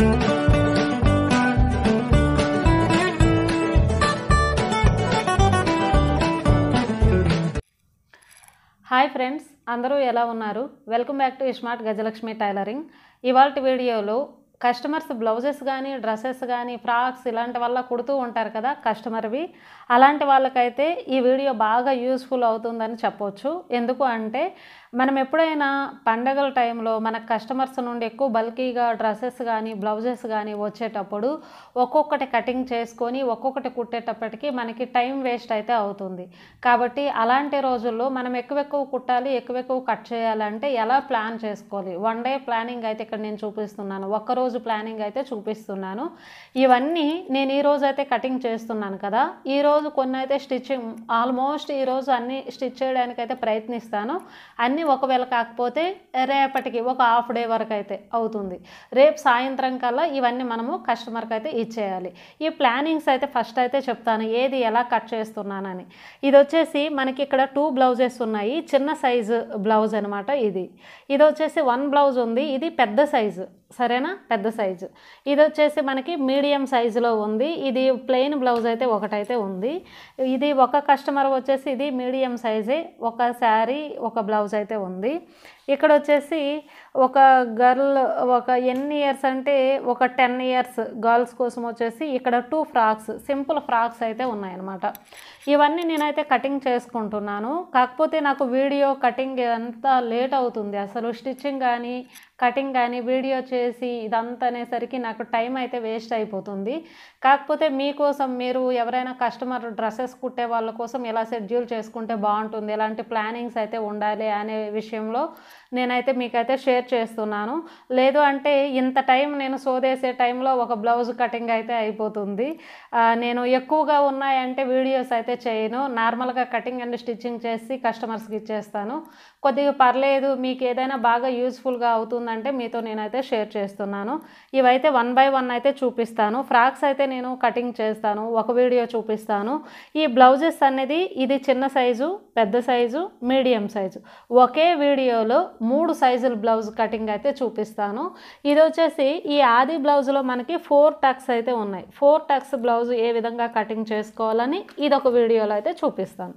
hi friends అందరూ ఎలా ఉన్నారు వెల్కమ్ బ్యాక్ టు ఇస్మార్ట్ గజలక్ష్మి టైలరింగ్ ఇవాళ వీడియోలో కస్టమర్స్ బ్లౌజెస్ కానీ డ్రెస్సెస్ కానీ ఫ్రాక్స్ ఇలాంటి వల్ల కుడుతూ ఉంటారు కదా కస్టమర్వి అలాంటి వాళ్ళకైతే ఈ వీడియో బాగా యూస్ఫుల్ అవుతుందని చెప్పవచ్చు ఎందుకు అంటే మనం ఎప్పుడైనా పండగల టైంలో మన కస్టమర్స్ నుండి ఎక్కువ బల్కీగా డ్రెస్సెస్ కానీ బ్లౌజెస్ కానీ వచ్చేటప్పుడు ఒక్కొక్కటి కటింగ్ చేసుకొని ఒక్కొక్కటి కుట్టేటప్పటికి మనకి టైం వేస్ట్ అయితే అవుతుంది కాబట్టి అలాంటి రోజుల్లో మనం ఎక్కువ ఎక్కువ కుట్టాలి ఎక్కువ ఎక్కువ కట్ చేయాలంటే ఎలా ప్లాన్ చేసుకోవాలి వన్ డే ప్లానింగ్ అయితే ఇక్కడ నేను చూపిస్తున్నాను ఒక్కరోజు ప్లానింగ్ అయితే చూపిస్తున్నాను ఇవన్నీ నేను ఈరోజు అయితే కటింగ్ చేస్తున్నాను కదా ఈరోజు కొన్ని అయితే స్టిచ్చింగ్ ఆల్మోస్ట్ ఈరోజు అన్నీ స్టిచ్ చేయడానికి అయితే ప్రయత్నిస్తాను అన్ని కానీ ఒకవేళ కాకపోతే రేపటికి ఒక హాఫ్ డే వరకు అయితే అవుతుంది రేపు సాయంత్రం కల్లా ఇవన్నీ మనము కస్టమర్కి అయితే ఇచ్చేయాలి ఈ ప్లానింగ్స్ అయితే ఫస్ట్ అయితే చెప్తాను ఏది ఎలా కట్ చేస్తున్నానని ఇది వచ్చేసి మనకి ఇక్కడ టూ బ్లౌజెస్ ఉన్నాయి చిన్న సైజు బ్లౌజ్ అనమాట ఇది ఇది వచ్చేసి వన్ బ్లౌజ్ ఉంది ఇది పెద్ద సైజు సరేనా పెద్ద సైజు ఇది వచ్చేసి మనకి మీడియం సైజులో ఉంది ఇది ప్లెయిన్ బ్లౌజ్ అయితే ఒకటైతే ఉంది ఇది ఒక కస్టమర్ వచ్చేసి ఇది మీడియం సైజే ఒక శారీ ఒక బ్లౌజ్ అయితే అయితే ఉంది ఇక్కడ వచ్చేసి ఒక గర్ల్ ఒక ఎన్ని ఇయర్స్ అంటే ఒక టెన్ ఇయర్స్ గర్ల్స్ కోసం వచ్చేసి ఇక్కడ టూ ఫ్రాక్స్ సింపుల్ ఫ్రాక్స్ అయితే ఉన్నాయన్నమాట ఇవన్నీ నేనైతే కటింగ్ చేసుకుంటున్నాను కాకపోతే నాకు వీడియో కటింగ్ అంతా లేట్ అవుతుంది అసలు స్టిచ్చింగ్ కానీ కటింగ్ కానీ వీడియో చేసి ఇదంతా అనేసరికి నాకు టైం అయితే వేస్ట్ అయిపోతుంది కాకపోతే మీకోసం మీరు ఎవరైనా కస్టమర్ డ్రెస్సెస్ కుట్టే వాళ్ళ కోసం ఎలా షెడ్యూల్ చేసుకుంటే బాగుంటుంది ఎలాంటి ప్లానింగ్స్ అయితే ఉండాలి అనే విషయంలో నేనైతే మీకైతే షేర్ చేస్తున్నాను లేదు అంటే ఇంత టైం నేను సోదేసే టైంలో ఒక బ్లౌజ్ కటింగ్ అయితే అయిపోతుంది నేను ఎక్కువగా ఉన్నాయంటే వీడియోస్ అయితే చేయను నార్మల్గా కటింగ్ అండ్ స్టిచ్చింగ్ చేసి కస్టమర్స్కి ఇచ్చేస్తాను కొద్దిగా పర్లేదు మీకు ఏదైనా బాగా యూజ్ఫుల్గా అవుతుందంటే మీతో నేనైతే షేర్ చేస్తున్నాను ఇవైతే వన్ బై వన్ అయితే చూపిస్తాను ఫ్రాక్స్ అయితే నేను కటింగ్ చేస్తాను ఒక వీడియో చూపిస్తాను ఈ బ్లౌజెస్ అనేది ఇది చిన్న సైజు పెద్ద సైజు మీడియం సైజు ఒకే వీడియోలో మూడు సైజుల బ్లౌజ్ కటింగ్ అయితే చూపిస్తాను ఇది వచ్చేసి ఈ ఆది బ్లౌజ్లో మనకి ఫోర్ టక్స్ అయితే ఉన్నాయి ఫోర్ టక్స్ బ్లౌజ్ ఏ విధంగా కటింగ్ చేసుకోవాలని ఇది ఒక వీడియోలో అయితే చూపిస్తాను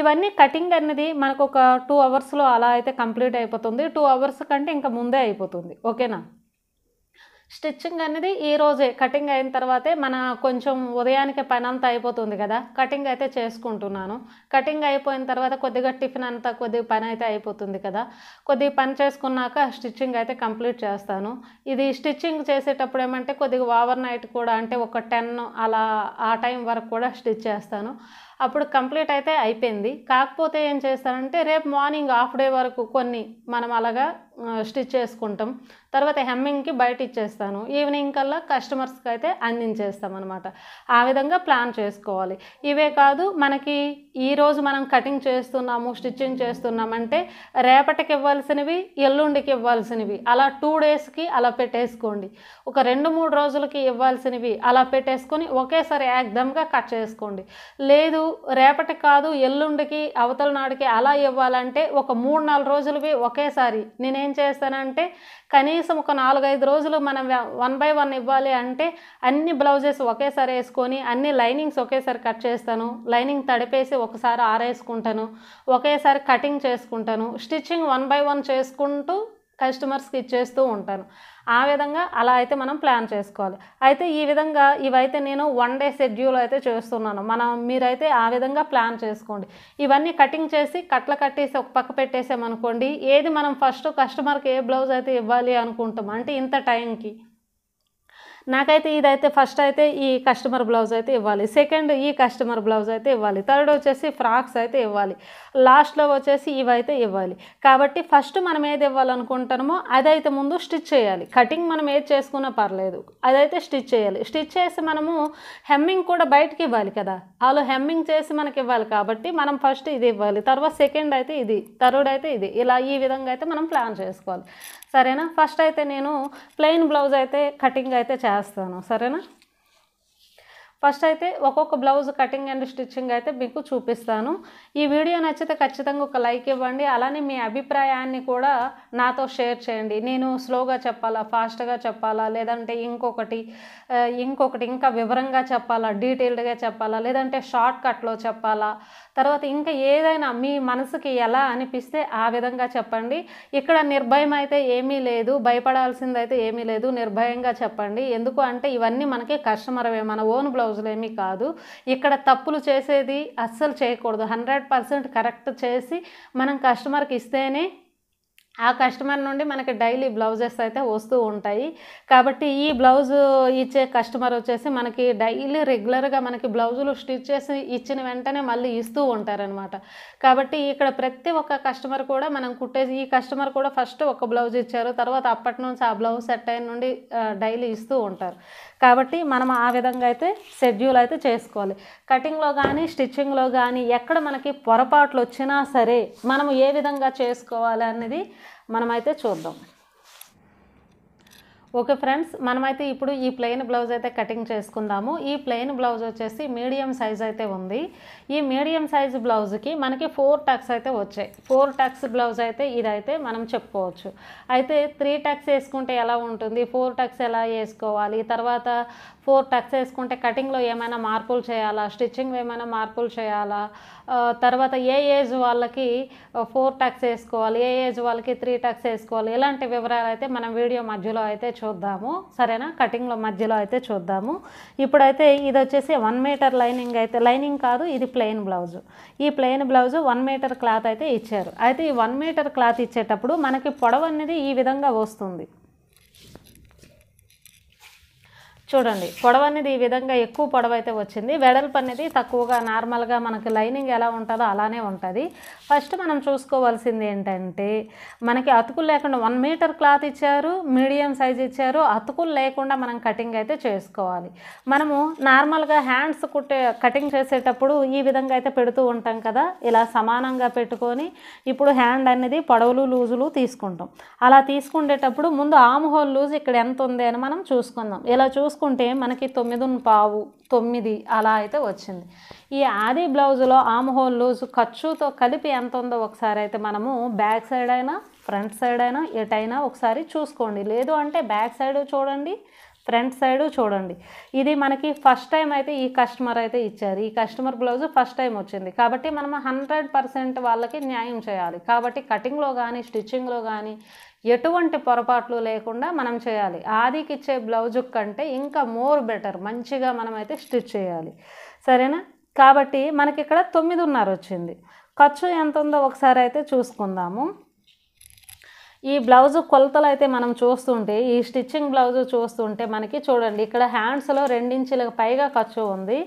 ఇవన్నీ కటింగ్ అనేది మనకు ఒక టూ అవర్స్లో అలా అయితే కంప్లీట్ అయిపోతుంది టూ అవర్స్ కంటే ఇంకా ముందే అయిపోతుంది ఓకేనా స్టిచ్చింగ్ అనేది ఈ రోజే కటింగ్ అయిన తర్వాతే మన కొంచెం ఉదయానికి పని అంతా అయిపోతుంది కదా కటింగ్ అయితే చేసుకుంటున్నాను కటింగ్ అయిపోయిన తర్వాత కొద్దిగా టిఫిన్ అంతా కొద్దిగా పని అయితే అయిపోతుంది కదా కొద్దిగా పని చేసుకున్నాక స్టిచ్చింగ్ అయితే కంప్లీట్ చేస్తాను ఇది స్టిచ్చింగ్ చేసేటప్పుడు ఏమంటే కొద్దిగా ఓవర్ నైట్ కూడా అంటే ఒక టెన్ అలా ఆ టైం వరకు కూడా స్టిచ్ చేస్తాను అప్పుడు కంప్లీట్ అయితే అయిపోయింది కాకపోతే ఏం చేస్తానంటే రేపు మార్నింగ్ హాఫ్ డే వరకు కొన్ని మనం అలాగా స్టిచ్ చేసుకుంటాం తర్వాత హెమ్మింగ్కి బయట ఇచ్చేస్తాను ఈవినింగ్ కల్లా కస్టమర్స్కి అయితే అందించేస్తాం అనమాట ఆ విధంగా ప్లాన్ చేసుకోవాలి ఇవే కాదు మనకి ఈరోజు మనం కటింగ్ చేస్తున్నాము స్టిచ్చింగ్ చేస్తున్నామంటే రేపటికి ఇవ్వాల్సినవి ఎల్లుండికి ఇవ్వాల్సినవి అలా టూ డేస్కి అలా పెట్టేసుకోండి ఒక రెండు మూడు రోజులకి ఇవ్వాల్సినవి అలా పెట్టేసుకొని ఒకేసారి యాక్దమ్గా కట్ చేసుకోండి లేదు రేపటి కాదు ఎల్లుండికి అవతల నాడికి అలా ఇవ్వాలంటే ఒక మూడు నాలుగు రోజులవి ఒకేసారి నేనే నేనేం చేస్తానంటే కనీసం ఒక నాలుగైదు రోజులు మనం వన్ బై వన్ ఇవ్వాలి అంటే అన్ని బ్లౌజెస్ ఒకేసారి వేసుకొని అన్ని లైనింగ్స్ ఒకేసారి కట్ చేస్తాను లైనింగ్ తడిపేసి ఒకసారి ఆరేసుకుంటాను ఒకేసారి కటింగ్ చేసుకుంటాను స్టిచ్చింగ్ వన్ బై వన్ చేసుకుంటూ కస్టమర్స్కి ఇచ్చేస్తూ ఉంటాను ఆ విధంగా అలా అయితే మనం ప్లాన్ చేసుకోవాలి అయితే ఈ విధంగా ఇవైతే నేను వన్ డే షెడ్యూల్ అయితే చేస్తున్నాను మనం మీరైతే ఆ విధంగా ప్లాన్ చేసుకోండి ఇవన్నీ కటింగ్ చేసి కట్ల కట్టేసి ఒక పక్క పెట్టేసామనుకోండి ఏది మనం ఫస్ట్ కస్టమర్కి ఏ బ్లౌజ్ అయితే ఇవ్వాలి అనుకుంటాం అంటే ఇంత టైంకి నాకైతే ఇదైతే ఫస్ట్ అయితే ఈ కస్టమర్ బ్లౌజ్ అయితే ఇవ్వాలి సెకండ్ ఈ కస్టమర్ బ్లౌజ్ అయితే ఇవ్వాలి థర్డ్ వచ్చేసి ఫ్రాక్స్ అయితే ఇవ్వాలి లాస్ట్లో వచ్చేసి ఇవైతే ఇవ్వాలి కాబట్టి ఫస్ట్ మనం ఏది ఇవ్వాలనుకుంటామో అదైతే ముందు స్టిచ్ చేయాలి కటింగ్ మనం ఏది చేసుకున్నా పర్లేదు అదైతే స్టిచ్ చేయాలి స్టిచ్ చేసి మనము హెమ్మింగ్ కూడా బయటకి ఇవ్వాలి కదా వాళ్ళు హెమ్మింగ్ చేసి మనకి ఇవ్వాలి కాబట్టి మనం ఫస్ట్ ఇది ఇవ్వాలి తర్వాత సెకండ్ అయితే ఇది థర్డ్ అయితే ఇది ఇలా ఈ విధంగా అయితే మనం ప్లాన్ చేసుకోవాలి సరేనా ఫస్ట్ అయితే నేను ప్లెయిన్ బ్లౌజ్ అయితే కటింగ్ అయితే చేస్తాను సరేనా ఫస్ట్ అయితే ఒక్కొక్క బ్లౌజ్ కటింగ్ అండ్ స్టిచ్చింగ్ అయితే మీకు చూపిస్తాను ఈ వీడియో నచ్చితే ఖచ్చితంగా ఒక లైక్ ఇవ్వండి అలానే మీ అభిప్రాయాన్ని కూడా నాతో షేర్ చేయండి నేను స్లోగా చెప్పాలా ఫాస్ట్గా చెప్పాలా లేదంటే ఇంకొకటి ఇంకొకటి ఇంకా వివరంగా చెప్పాలా డీటెయిల్డ్గా చెప్పాలా లేదంటే షార్ట్ కట్లో చెప్పాలా తర్వాత ఇంకా ఏదైనా మీ మనసుకి ఎలా అనిపిస్తే ఆ విధంగా చెప్పండి ఇక్కడ నిర్భయం అయితే ఏమీ లేదు భయపడాల్సిందైతే ఏమీ లేదు నిర్భయంగా చెప్పండి ఎందుకు అంటే ఇవన్నీ మనకి కస్టమర్వే మన ఓన్ బ్లౌజ్ రోజులేమీ కాదు ఇక్కడ తప్పులు చేసేది అస్సలు చేయకూడదు హండ్రెడ్ పర్సెంట్ కరెక్ట్ చేసి మనం కస్టమర్కి ఇస్తేనే ఆ కస్టమర్ నుండి మనకి డైలీ బ్లౌజెస్ అయితే వస్తూ ఉంటాయి కాబట్టి ఈ బ్లౌజ్ ఇచ్చే కస్టమర్ వచ్చేసి మనకి డైలీ రెగ్యులర్గా మనకి బ్లౌజులు స్టిచ్ చేసి ఇచ్చిన వెంటనే మళ్ళీ ఇస్తూ ఉంటారనమాట కాబట్టి ఇక్కడ ప్రతి ఒక్క కస్టమర్ కూడా మనం కుట్టే ఈ కస్టమర్ కూడా ఫస్ట్ ఒక బ్లౌజ్ ఇచ్చారు తర్వాత అప్పటి నుంచి ఆ బ్లౌజ్ సెట్ అయిన నుండి డైలీ ఇస్తూ ఉంటారు కాబట్టి మనం ఆ విధంగా అయితే షెడ్యూల్ అయితే చేసుకోవాలి కటింగ్లో కానీ స్టిచ్చింగ్లో కానీ ఎక్కడ మనకి పొరపాట్లు వచ్చినా సరే మనం ఏ విధంగా చేసుకోవాలి అనేది మనమైతే చూద్దాం ఓకే ఫ్రెండ్స్ మనమైతే ఇప్పుడు ఈ ప్లెయిన్ బ్లౌజ్ అయితే కటింగ్ చేసుకుందాము ఈ ప్లెయిన్ బ్లౌజ్ వచ్చేసి మీడియం సైజ్ అయితే ఉంది ఈ మీడియం సైజ్ బ్లౌజ్కి మనకి ఫోర్ టక్స్ అయితే వచ్చాయి ఫోర్ టక్స్ బ్లౌజ్ అయితే ఇదైతే మనం చెప్పుకోవచ్చు అయితే త్రీ టక్స్ వేసుకుంటే ఎలా ఉంటుంది ఫోర్ టక్స్ ఎలా వేసుకోవాలి తర్వాత ఫోర్ టక్స్ వేసుకుంటే కటింగ్లో ఏమైనా మార్పులు చేయాలా స్టిచ్చింగ్ ఏమైనా మార్పులు చేయాలా తర్వాత ఏ ఏజ్ వాళ్ళకి ఫోర్ టక్స్ వేసుకోవాలి ఏ ఏజ్ వాళ్ళకి త్రీ టక్స్ వేసుకోవాలి ఇలాంటి వివరాలు అయితే మనం వీడియో మధ్యలో అయితే చూద్దాము సరేనా కటింగ్లో మధ్యలో అయితే చూద్దాము ఇప్పుడైతే ఇది వచ్చేసి వన్ మీటర్ లైనింగ్ అయితే లైనింగ్ కాదు ఇది ప్లెయిన్ బ్లౌజ్ ఈ plain blouse one metre cloth అయితే ఇచ్చారు అయితే ఈ వన్ మీటర్ క్లాత్ ఇచ్చేటప్పుడు మనకి పొడవు అనేది ఈ విధంగా వస్తుంది చూడండి పొడవ అనేది ఈ విధంగా ఎక్కువ పొడవ అయితే వచ్చింది వెడల్పు అనేది తక్కువగా నార్మల్గా మనకి లైనింగ్ ఎలా ఉంటుందో అలానే ఉంటుంది ఫస్ట్ మనం చూసుకోవాల్సింది ఏంటంటే మనకి అతుకులు లేకుండా వన్ మీటర్ క్లాత్ ఇచ్చారు మీడియం సైజ్ ఇచ్చారు అతుకులు లేకుండా మనం కటింగ్ అయితే చేసుకోవాలి మనము నార్మల్గా హ్యాండ్స్ కుట్టే కటింగ్ చేసేటప్పుడు ఈ విధంగా అయితే పెడుతూ ఉంటాం కదా ఇలా సమానంగా పెట్టుకొని ఇప్పుడు హ్యాండ్ అనేది పొడవులు లూజులు తీసుకుంటాం అలా తీసుకునేటప్పుడు ముందు ఆమ్ హోల్ లూజ్ ఇక్కడ ఎంత ఉంది అని మనం చూసుకుందాం ఇలా చూసుకు చూసుకుంటే మనకి తొమ్మిది పావు తొమ్మిది అలా అయితే వచ్చింది ఈ ఆది బ్లౌజ్లో ఆమ్ హోల్ లూజ్ ఖర్చుతో కలిపి ఎంత ఉందో ఒకసారి అయితే మనము బ్యాక్ సైడ్ అయినా ఫ్రంట్ సైడ్ అయినా ఎటైనా ఒకసారి చూసుకోండి లేదు అంటే బ్యాక్ సైడ్ చూడండి ఫ్రంట్ సైడు చూడండి ఇది మనకి ఫస్ట్ టైం అయితే ఈ కస్టమర్ అయితే ఇచ్చారు ఈ కస్టమర్ బ్లౌజ్ ఫస్ట్ టైం వచ్చింది కాబట్టి మనం హండ్రెడ్ పర్సెంట్ వాళ్ళకి న్యాయం చేయాలి కాబట్టి కటింగ్లో కానీ స్టిచ్చింగ్లో కానీ ఎటువంటి పొరపాట్లు లేకుండా మనం చేయాలి ఆదికి ఇచ్చే బ్లౌజు కంటే ఇంకా మోర్ బెటర్ మంచిగా మనమైతే స్టిచ్ చేయాలి సరేనా కాబట్టి మనకి ఇక్కడ తొమ్మిదిన్నర వచ్చింది ఖర్చు ఎంత ఉందో ఒకసారి అయితే చూసుకుందాము ఈ బ్లౌజు కొలతలు అయితే మనం చూస్తుంటే ఈ స్టిచ్చింగ్ బ్లౌజు చూస్తుంటే మనకి చూడండి ఇక్కడ హ్యాండ్స్లో రెండించులకు పైగా ఖర్చు ఉంది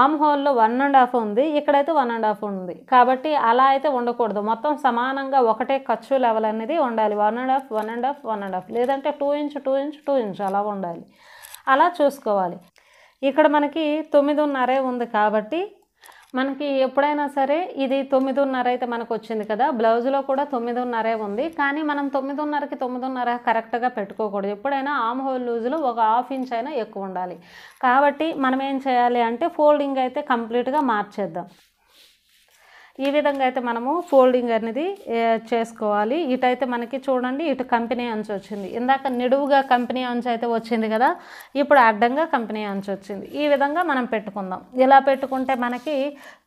ఆమ్ హోల్లో వన్ అండ్ హాఫ్ ఉంది ఇక్కడైతే వన్ అండ్ హాఫ్ ఉంది కాబట్టి అలా అయితే ఉండకూడదు మొత్తం సమానంగా ఒకటే ఖర్చు లెవెల్ అనేది ఉండాలి one and half one and half one and half లేదంటే two inch two inch two inch అలా ఉండాలి అలా చూసుకోవాలి ఇక్కడ మనకి తొమ్మిదిన్నరే ఉంది కాబట్టి మనకి ఎప్పుడైనా సరే ఇది తొమ్మిదిన్నర అయితే మనకు వచ్చింది కదా బ్లౌజ్లో కూడా తొమ్మిదిన్నరే ఉంది కానీ మనం తొమ్మిదిన్నరకి తొమ్మిదిన్నర కరెక్ట్గా పెట్టుకోకూడదు ఎప్పుడైనా ఆమ్ హోల్ లూజ్లో ఒక హాఫ్ ఇంచ్ అయినా ఎక్కువ ఉండాలి కాబట్టి మనం ఏం చేయాలి అంటే ఫోల్డింగ్ అయితే కంప్లీట్గా మార్చేద్దాం ఈ విధంగా అయితే మనము ఫోల్డింగ్ అనేది చేసుకోవాలి ఇటైతే మనకి చూడండి ఇటు కంపెనీ అంచు వచ్చింది ఇందాక నిడువుగా కంపెనీ అంచు అయితే వచ్చింది కదా ఇప్పుడు అడ్డంగా కంపెనీ అంచు వచ్చింది ఈ విధంగా మనం పెట్టుకుందాం ఇలా పెట్టుకుంటే మనకి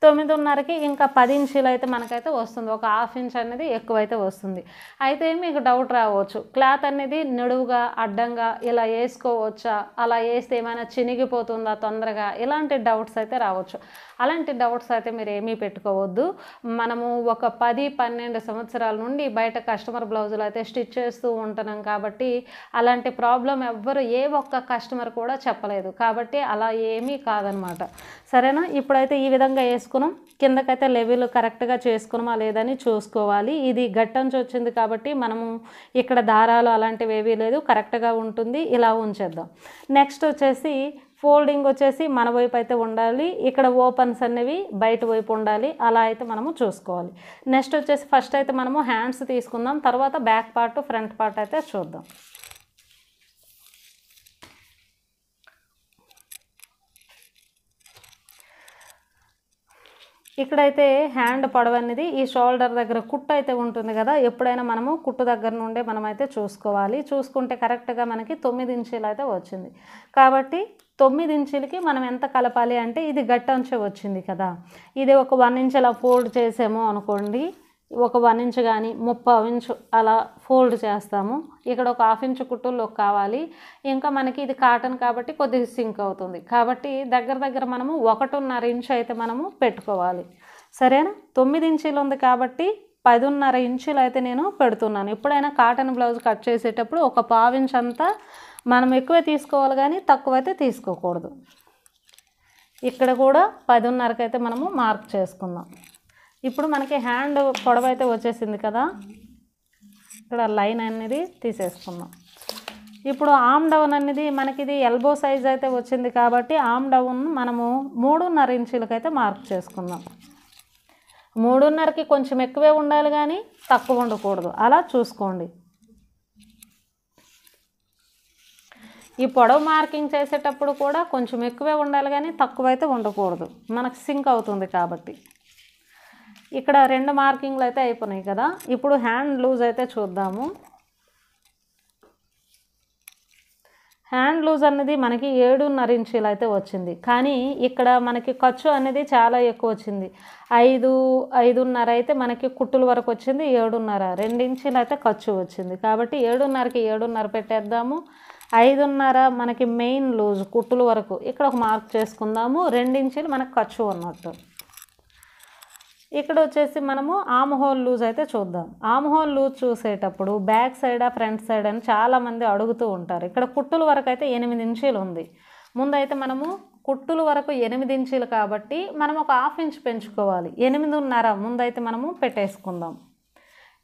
తొమ్మిదిన్నరకి ఇంకా పది ఇంచీలు అయితే మనకైతే వస్తుంది ఒక హాఫ్ ఇంచ్ అనేది ఎక్కువైతే వస్తుంది అయితే మీకు డౌట్ రావచ్చు క్లాత్ అనేది నిడువుగా అడ్డంగా ఇలా వేసుకోవచ్చా అలా వేస్తే ఏమైనా చినిగిపోతుందా తొందరగా ఇలాంటి డౌట్స్ అయితే రావచ్చు అలాంటి డౌట్స్ అయితే మీరు ఏమీ పెట్టుకోవద్దు మనము ఒక పది పన్నెండు సంవత్సరాల నుండి బయట కస్టమర్ బ్లౌజులు అయితే స్టిచ్ చేస్తూ ఉంటున్నాం కాబట్టి అలాంటి ప్రాబ్లం ఎవ్వరు ఏ ఒక్క కస్టమర్ కూడా చెప్పలేదు కాబట్టి అలా ఏమీ కాదనమాట సరేనా ఇప్పుడైతే ఈ విధంగా వేసుకున్నాం కిందకైతే లెవెల్ కరెక్ట్గా చేసుకున్నామా లేదని చూసుకోవాలి ఇది గట్టంచి వచ్చింది కాబట్టి మనము ఇక్కడ దారాలు అలాంటివి ఏవీ లేదు కరెక్ట్గా ఉంటుంది ఇలా ఉంచేద్దాం నెక్స్ట్ వచ్చేసి ఫోల్డింగ్ వచ్చేసి మన వైపు అయితే ఉండాలి ఇక్కడ ఓపెన్స్ అనేవి బయట వైపు ఉండాలి అలా అయితే మనము చూసుకోవాలి నెక్స్ట్ వచ్చేసి ఫస్ట్ అయితే మనము హ్యాండ్స్ తీసుకుందాం తర్వాత బ్యాక్ పార్ట్ ఫ్రంట్ పార్ట్ అయితే చూద్దాం ఇక్కడైతే హ్యాండ్ పడవ అనేది ఈ షోల్డర్ దగ్గర కుట్టు అయితే ఉంటుంది కదా ఎప్పుడైనా మనము కుట్టు దగ్గర నుండే మనమైతే చూసుకోవాలి చూసుకుంటే కరెక్ట్గా మనకి తొమ్మిది ఇంచీలు అయితే వచ్చింది కాబట్టి తొమ్మిది ఇంచులకి మనం ఎంత కలపాలి అంటే ఇది గట్టంచె వచ్చింది కదా ఇది ఒక వన్ ఇంచ్ అలా ఫోల్డ్ చేసాము అనుకోండి ఒక వన్ ఇంచ్ కానీ ముప్పై ఇంచు అలా ఫోల్డ్ చేస్తాము ఇక్కడ ఒక హాఫ్ ఇంచ్ కుట్టుల్లో కావాలి ఇంకా మనకి ఇది కాటన్ కాబట్టి కొద్దిగా సింక్ అవుతుంది కాబట్టి దగ్గర దగ్గర మనము ఒకటిన్నర ఇంచ్ అయితే మనము పెట్టుకోవాలి సరేనా తొమ్మిది ఇంచీలు ఉంది కాబట్టి పదిన్నర ఇంచులు అయితే నేను పెడుతున్నాను ఎప్పుడైనా కాటన్ బ్లౌజ్ కట్ చేసేటప్పుడు ఒక పావు ఇంచ్ అంతా మనం ఎక్కువే తీసుకోవాలి కానీ తక్కువైతే తీసుకోకూడదు ఇక్కడ కూడా పదిన్నరకు అయితే మనము మార్క్ చేసుకుందాం ఇప్పుడు మనకి హ్యాండ్ పొడవైతే అయితే వచ్చేసింది కదా ఇక్కడ లైన్ అనేది తీసేసుకుందాం ఇప్పుడు ఆమ్ డౌన్ అనేది మనకి ఇది ఎల్బో సైజ్ అయితే వచ్చింది కాబట్టి ఆమ్ డౌన్ మనము మూడున్నర ఇంచులకైతే మార్క్ చేసుకుందాం మూడున్నరకి కొంచెం ఎక్కువే ఉండాలి కానీ తక్కువ ఉండకూడదు అలా చూసుకోండి ఈ పొడవు మార్కింగ్ చేసేటప్పుడు కూడా కొంచెం ఎక్కువే ఉండాలి కానీ తక్కువైతే ఉండకూడదు మనకు సింక్ అవుతుంది కాబట్టి ఇక్కడ రెండు మార్కింగ్లు అయితే అయిపోయినాయి కదా ఇప్పుడు హ్యాండ్ లూజ్ అయితే చూద్దాము హ్యాండ్ లూజ్ అనేది మనకి ఏడున్నర ఇంచీలు అయితే వచ్చింది కానీ ఇక్కడ మనకి ఖర్చు అనేది చాలా ఎక్కువ వచ్చింది ఐదు ఐదున్నర అయితే మనకి కుట్టుల వరకు వచ్చింది ఏడున్నర రెండు ఇంచీలు అయితే ఖర్చు వచ్చింది కాబట్టి ఏడున్నరకి ఏడున్నర పెట్టేద్దాము ఐదున్నర మనకి మెయిన్ లూజ్ కుట్టుల వరకు ఇక్కడ ఒక మార్క్ చేసుకుందాము రెండించులు మనకు ఖర్చు ఉన్నట్టు ఇక్కడ వచ్చేసి మనము ఆమ్ హోల్ లూజ్ అయితే చూద్దాం ఆమ్ హోల్ లూజ్ చూసేటప్పుడు బ్యాక్ సైడా ఫ్రంట్ సైడ్ అని చాలామంది అడుగుతూ ఉంటారు ఇక్కడ కుట్టుల వరకు అయితే ఎనిమిది ఇంచీలు ఉంది ముందైతే మనము కుట్టుల వరకు ఎనిమిది ఇంచీలు కాబట్టి మనం ఒక హాఫ్ ఇంచ్ పెంచుకోవాలి ఎనిమిదిన్నర ముందైతే మనము పెట్టేసుకుందాం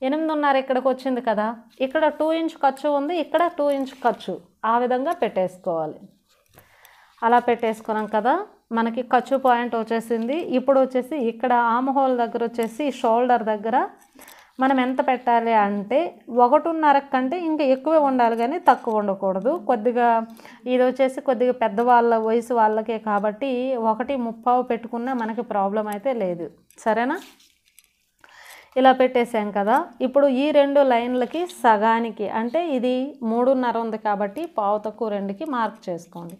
ఎనిమిదిన్నర ఇక్కడికి వచ్చింది కదా ఇక్కడ టూ ఇంచ్ ఖర్చు ఉంది ఇక్కడ టూ ఇంచ్ ఖర్చు ఆ విధంగా పెట్టేసుకోవాలి అలా పెట్టేసుకున్నాం కదా మనకి ఖర్చు పాయింట్ వచ్చేసింది ఇప్పుడు వచ్చేసి ఇక్కడ ఆమ్ హోల్ దగ్గర వచ్చేసి షోల్డర్ దగ్గర మనం ఎంత పెట్టాలి అంటే ఒకటిన్నర కంటే ఇంకా ఎక్కువే ఉండాలి కానీ తక్కువ ఉండకూడదు కొద్దిగా ఇది వచ్చేసి కొద్దిగా పెద్దవాళ్ళ వయసు వాళ్ళకే కాబట్టి ఒకటి ముప్పావు పెట్టుకున్నా మనకి ప్రాబ్లం అయితే లేదు సరేనా ఇలా పెట్టేసాం కదా ఇప్పుడు ఈ రెండు లైన్లకి సగానికి అంటే ఇది మూడున్నర ఉంది కాబట్టి పావు తక్కువ రెండుకి మార్క్ చేసుకోండి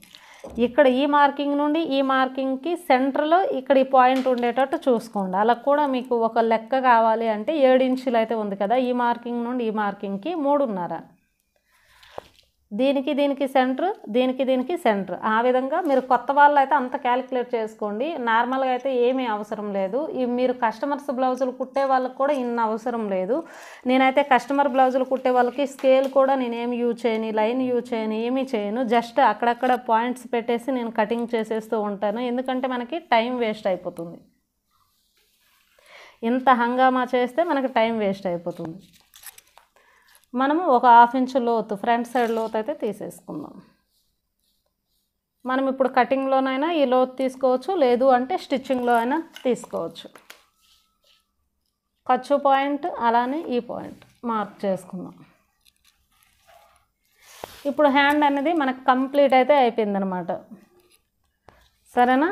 ఇక్కడ ఈ మార్కింగ్ నుండి ఈ మార్కింగ్కి సెంటర్లో ఇక్కడ ఈ పాయింట్ ఉండేటట్టు చూసుకోండి అలా కూడా మీకు ఒక లెక్క కావాలి అంటే ఇంచులు అయితే ఉంది కదా ఈ మార్కింగ్ నుండి ఈ మార్కింగ్కి మూడున్నర దీనికి దీనికి సెంటర్ దీనికి దీనికి సెంటర్ ఆ విధంగా మీరు కొత్త వాళ్ళు అయితే అంత క్యాలిక్యులేట్ చేసుకోండి నార్మల్గా అయితే ఏమీ అవసరం లేదు మీరు కస్టమర్స్ బ్లౌజులు కుట్టే వాళ్ళకి కూడా ఇన్న అవసరం లేదు నేనైతే కస్టమర్ బ్లౌజులు కుట్టే వాళ్ళకి స్కేల్ కూడా ఏమి యూజ్ చేయని లైన్ యూజ్ చేయని ఏమీ చేయను జస్ట్ అక్కడక్కడ పాయింట్స్ పెట్టేసి నేను కటింగ్ చేసేస్తూ ఉంటాను ఎందుకంటే మనకి టైం వేస్ట్ అయిపోతుంది ఇంత హంగామా చేస్తే మనకి టైం వేస్ట్ అయిపోతుంది మనము ఒక హాఫ్ ఇంచ్ లోతు ఫ్రంట్ సైడ్ లోతు అయితే తీసేసుకుందాం మనం ఇప్పుడు కటింగ్లోనైనా ఈ లోతు తీసుకోవచ్చు లేదు అంటే స్టిచ్చింగ్లో అయినా తీసుకోవచ్చు ఖర్చు పాయింట్ అలానే ఈ పాయింట్ మార్క్ చేసుకుందాం ఇప్పుడు హ్యాండ్ అనేది మనకు కంప్లీట్ అయితే అయిపోయిందనమాట సరేనా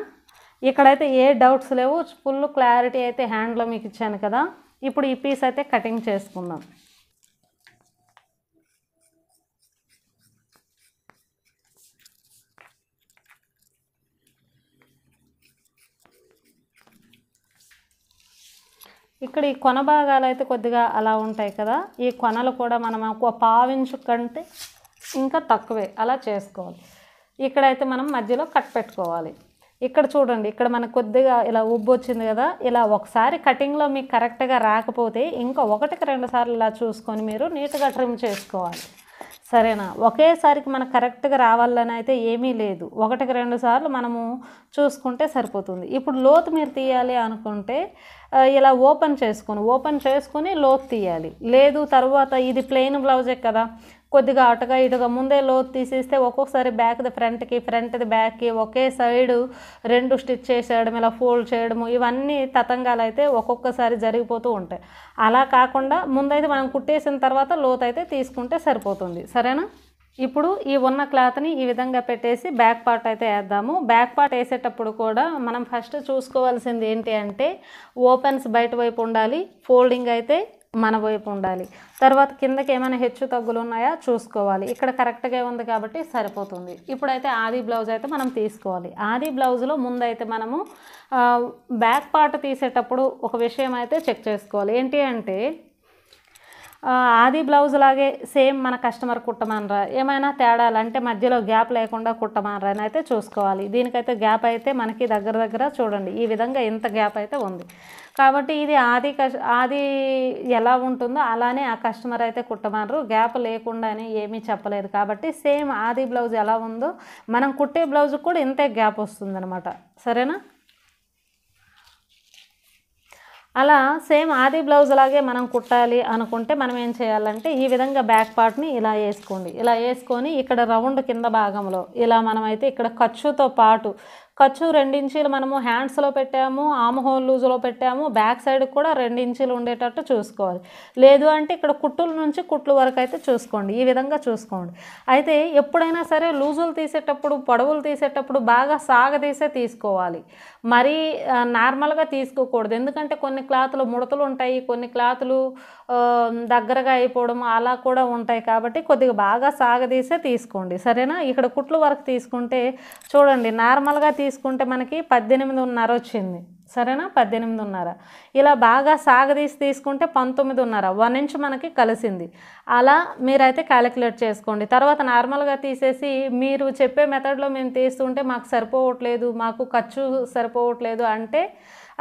ఇక్కడైతే ఏ డౌట్స్ లేవు ఫుల్ క్లారిటీ అయితే హ్యాండ్లో మీకు ఇచ్చాను కదా ఇప్పుడు ఈ పీస్ అయితే కటింగ్ చేసుకుందాం ఇక్కడ ఈ కొన భాగాలు అయితే కొద్దిగా అలా ఉంటాయి కదా ఈ కొనలు కూడా మనం ఒక పావించు కంటే ఇంకా తక్కువే అలా చేసుకోవాలి ఇక్కడైతే మనం మధ్యలో కట్ పెట్టుకోవాలి ఇక్కడ చూడండి ఇక్కడ మనకు కొద్దిగా ఇలా ఉబ్బు వచ్చింది కదా ఇలా ఒకసారి కటింగ్లో మీకు కరెక్ట్గా రాకపోతే ఇంకా ఒకటికి రెండు సార్లు ఇలా చూసుకొని మీరు నీట్గా ట్రిమ్ చేసుకోవాలి సరేనా ఒకేసారికి మనకు కరెక్ట్గా రావాలని అయితే ఏమీ లేదు ఒకటికి రెండు సార్లు మనము చూసుకుంటే సరిపోతుంది ఇప్పుడు లోతు మీరు తీయాలి అనుకుంటే ఇలా ఓపెన్ చేసుకుని ఓపెన్ చేసుకుని లోతు తీయాలి లేదు తర్వాత ఇది ప్లెయిన్ బ్లౌజే కదా కొద్దిగా అటుగా ఇటుగా ముందే లోతు తీసేస్తే ఒక్కొక్కసారి బ్యాక్ది ఫ్రంట్కి ఫ్రంట్ది బ్యాక్కి ఒకే సైడు రెండు స్టిచ్ చేసేయడం ఇలా ఫోల్డ్ చేయడము ఇవన్నీ తతంగాలు అయితే ఒక్కొక్కసారి జరిగిపోతూ ఉంటాయి అలా కాకుండా ముందైతే మనం కుట్టేసిన తర్వాత లోతు అయితే తీసుకుంటే సరిపోతుంది సరేనా ఇప్పుడు ఈ ఉన్న క్లాత్ని ఈ విధంగా పెట్టేసి బ్యాక్ పార్ట్ అయితే వేద్దాము బ్యాక్ పార్ట్ వేసేటప్పుడు కూడా మనం ఫస్ట్ చూసుకోవాల్సింది ఏంటి అంటే ఓపెన్స్ బయట వైపు ఉండాలి ఫోల్డింగ్ అయితే మన వైపు ఉండాలి తర్వాత కిందకి ఏమైనా హెచ్చు తగ్గులు ఉన్నాయా చూసుకోవాలి ఇక్కడ కరెక్ట్గా ఉంది కాబట్టి సరిపోతుంది ఇప్పుడైతే ఆది బ్లౌజ్ అయితే మనం తీసుకోవాలి ఆది బ్లౌజ్లో ముందైతే మనము బ్యాక్ పార్ట్ తీసేటప్పుడు ఒక విషయం అయితే చెక్ చేసుకోవాలి ఏంటి అంటే ఆది బ్లౌజ్ లాగే సేమ్ మన కస్టమర్ కుట్టమనరా ఏమైనా తేడాలు అంటే మధ్యలో గ్యాప్ లేకుండా కుట్టమనరా అని అయితే చూసుకోవాలి దీనికైతే గ్యాప్ అయితే మనకి దగ్గర దగ్గర చూడండి ఈ విధంగా ఇంత గ్యాప్ అయితే ఉంది కాబట్టి ఇది ఆది కష్ ఆది ఎలా ఉంటుందో అలానే ఆ కస్టమర్ అయితే కుట్టమన్నారు గ్యాప్ లేకుండా అని ఏమీ చెప్పలేదు కాబట్టి సేమ్ ఆది బ్లౌజ్ ఎలా ఉందో మనం కుట్టే బ్లౌజ్ కూడా ఇంతే గ్యాప్ వస్తుందనమాట సరేనా అలా సేమ్ ఆది బ్లౌజ్ లాగే మనం కుట్టాలి అనుకుంటే మనం ఏం చేయాలంటే ఈ విధంగా బ్యాక్ పార్ట్ని ఇలా వేసుకోండి ఇలా వేసుకొని ఇక్కడ రౌండ్ కింద భాగంలో ఇలా మనమైతే ఇక్కడ ఖర్చుతో పాటు ఖర్చు రెండించీలు మనము హ్యాండ్స్లో పెట్టాము ఆమ్ హోల్ లూజ్లో పెట్టాము బ్యాక్ సైడ్ కూడా రెండించీలు ఉండేటట్టు చూసుకోవాలి లేదు అంటే ఇక్కడ కుట్టుల నుంచి కుట్లు వరకు అయితే చూసుకోండి ఈ విధంగా చూసుకోండి అయితే ఎప్పుడైనా సరే లూజులు తీసేటప్పుడు పొడవులు తీసేటప్పుడు బాగా సాగదీసే తీసుకోవాలి మరీ నార్మల్గా తీసుకోకూడదు ఎందుకంటే కొన్ని క్లాతులు ముడతలు ఉంటాయి కొన్ని క్లాతులు దగ్గరగా అయిపోవడం అలా కూడా ఉంటాయి కాబట్టి కొద్దిగా బాగా సాగదీసే తీసుకోండి సరేనా ఇక్కడ కుట్లు వరకు తీసుకుంటే చూడండి నార్మల్గా తీసుకుంటే మనకి పద్దెనిమిదిన్నర వచ్చింది సరేనా పద్దెనిమిదిన్నర ఇలా బాగా సాగదీసి తీసుకుంటే పంతొమ్మిదిన్నర వన్ ఇంచ్ మనకి కలిసింది అలా మీరైతే క్యాలిక్యులేట్ చేసుకోండి తర్వాత నార్మల్గా తీసేసి మీరు చెప్పే మెథడ్లో మేము తీస్తుంటే మాకు సరిపోవట్లేదు మాకు ఖర్చు సరిపోవట్లేదు అంటే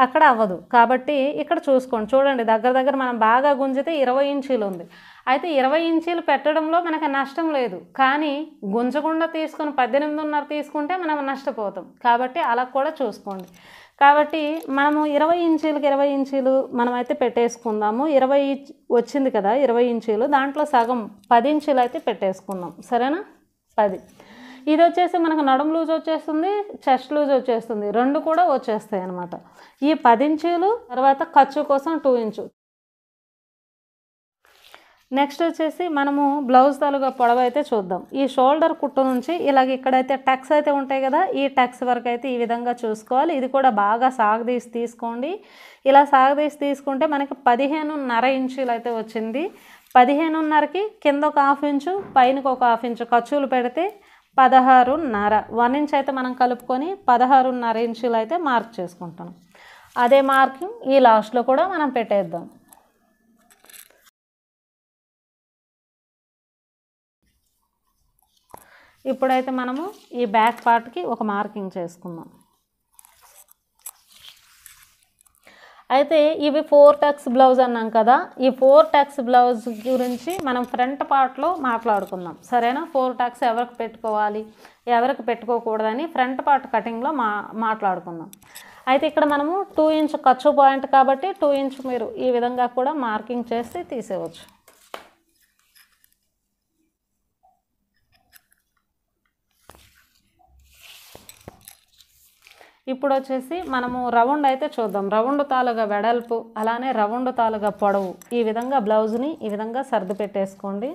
అక్కడ అవ్వదు కాబట్టి ఇక్కడ చూసుకోండి చూడండి దగ్గర దగ్గర మనం బాగా గుంజితే ఇరవై ఇంచీలు ఉంది అయితే ఇరవై ఇంచీలు పెట్టడంలో మనకు నష్టం లేదు కానీ గుంజకుండా తీసుకుని పద్దెనిమిదిన్నర తీసుకుంటే మనం నష్టపోతాం కాబట్టి అలా కూడా చూసుకోండి కాబట్టి మనము ఇరవై ఇంచీలకు ఇరవై ఇంచీలు మనమైతే పెట్టేసుకుందాము ఇరవై వచ్చింది కదా ఇరవై ఇంచీలు దాంట్లో సగం పది ఇంచీలు అయితే పెట్టేసుకుందాం సరేనా పది ఇది వచ్చేసి మనకు నడుము లూజ్ వచ్చేస్తుంది చెస్ట్ లూజ్ వచ్చేస్తుంది రెండు కూడా వచ్చేస్తాయి అనమాట ఈ పది ఇంచులు తర్వాత ఖర్చు కోసం టూ ఇంచు నెక్స్ట్ వచ్చేసి మనము బ్లౌజ్ తాలూగా పొడవ అయితే చూద్దాం ఈ షోల్డర్ కుట్టు నుంచి ఇలాగ ఇక్కడైతే టెక్స్ అయితే ఉంటాయి కదా ఈ టెక్స్ వరకు అయితే ఈ విధంగా చూసుకోవాలి ఇది కూడా బాగా సాగదీసి తీసుకోండి ఇలా సాగదీసి తీసుకుంటే మనకి పదిహేనున్నర ఇంచులు అయితే వచ్చింది పదిహేనున్నరకి కింద ఒక హాఫ్ ఇంచు పైనకి ఒక హాఫ్ ఇంచు ఖర్చులు పెడితే పదహారున్నర వన్ ఇంచ్ అయితే మనం కలుపుకొని పదహారున్నర ఇంచులు అయితే మార్క్ చేసుకుంటాం అదే మార్కింగ్ ఈ లాస్ట్లో కూడా మనం పెట్టేద్దాం ఇప్పుడైతే మనము ఈ బ్యాక్ పార్ట్కి ఒక మార్కింగ్ చేసుకుందాం అయితే ఇవి ఫోర్ టక్స్ బ్లౌజ్ అన్నాం కదా ఈ ఫోర్ టక్స్ బ్లౌజ్ గురించి మనం ఫ్రంట్ పార్ట్లో మాట్లాడుకుందాం సరేనా ఫోర్ టక్స్ ఎవరికి పెట్టుకోవాలి ఎవరికి పెట్టుకోకూడదని ఫ్రంట్ పార్ట్ కటింగ్లో మా మాట్లాడుకుందాం అయితే ఇక్కడ మనము టూ ఇంచ్ ఖర్చు పాయింట్ కాబట్టి టూ ఇంచ్ మీరు ఈ విధంగా కూడా మార్కింగ్ చేసి తీసేవచ్చు ఇప్పుడు వచ్చేసి మనము రౌండ్ అయితే చూద్దాం రౌండ్ తాలుగా వెడల్పు అలానే రౌండ్ తాలుగా పొడవు ఈ విధంగా బ్లౌజ్ని ఈ విధంగా సర్దు పెట్టేసుకోండి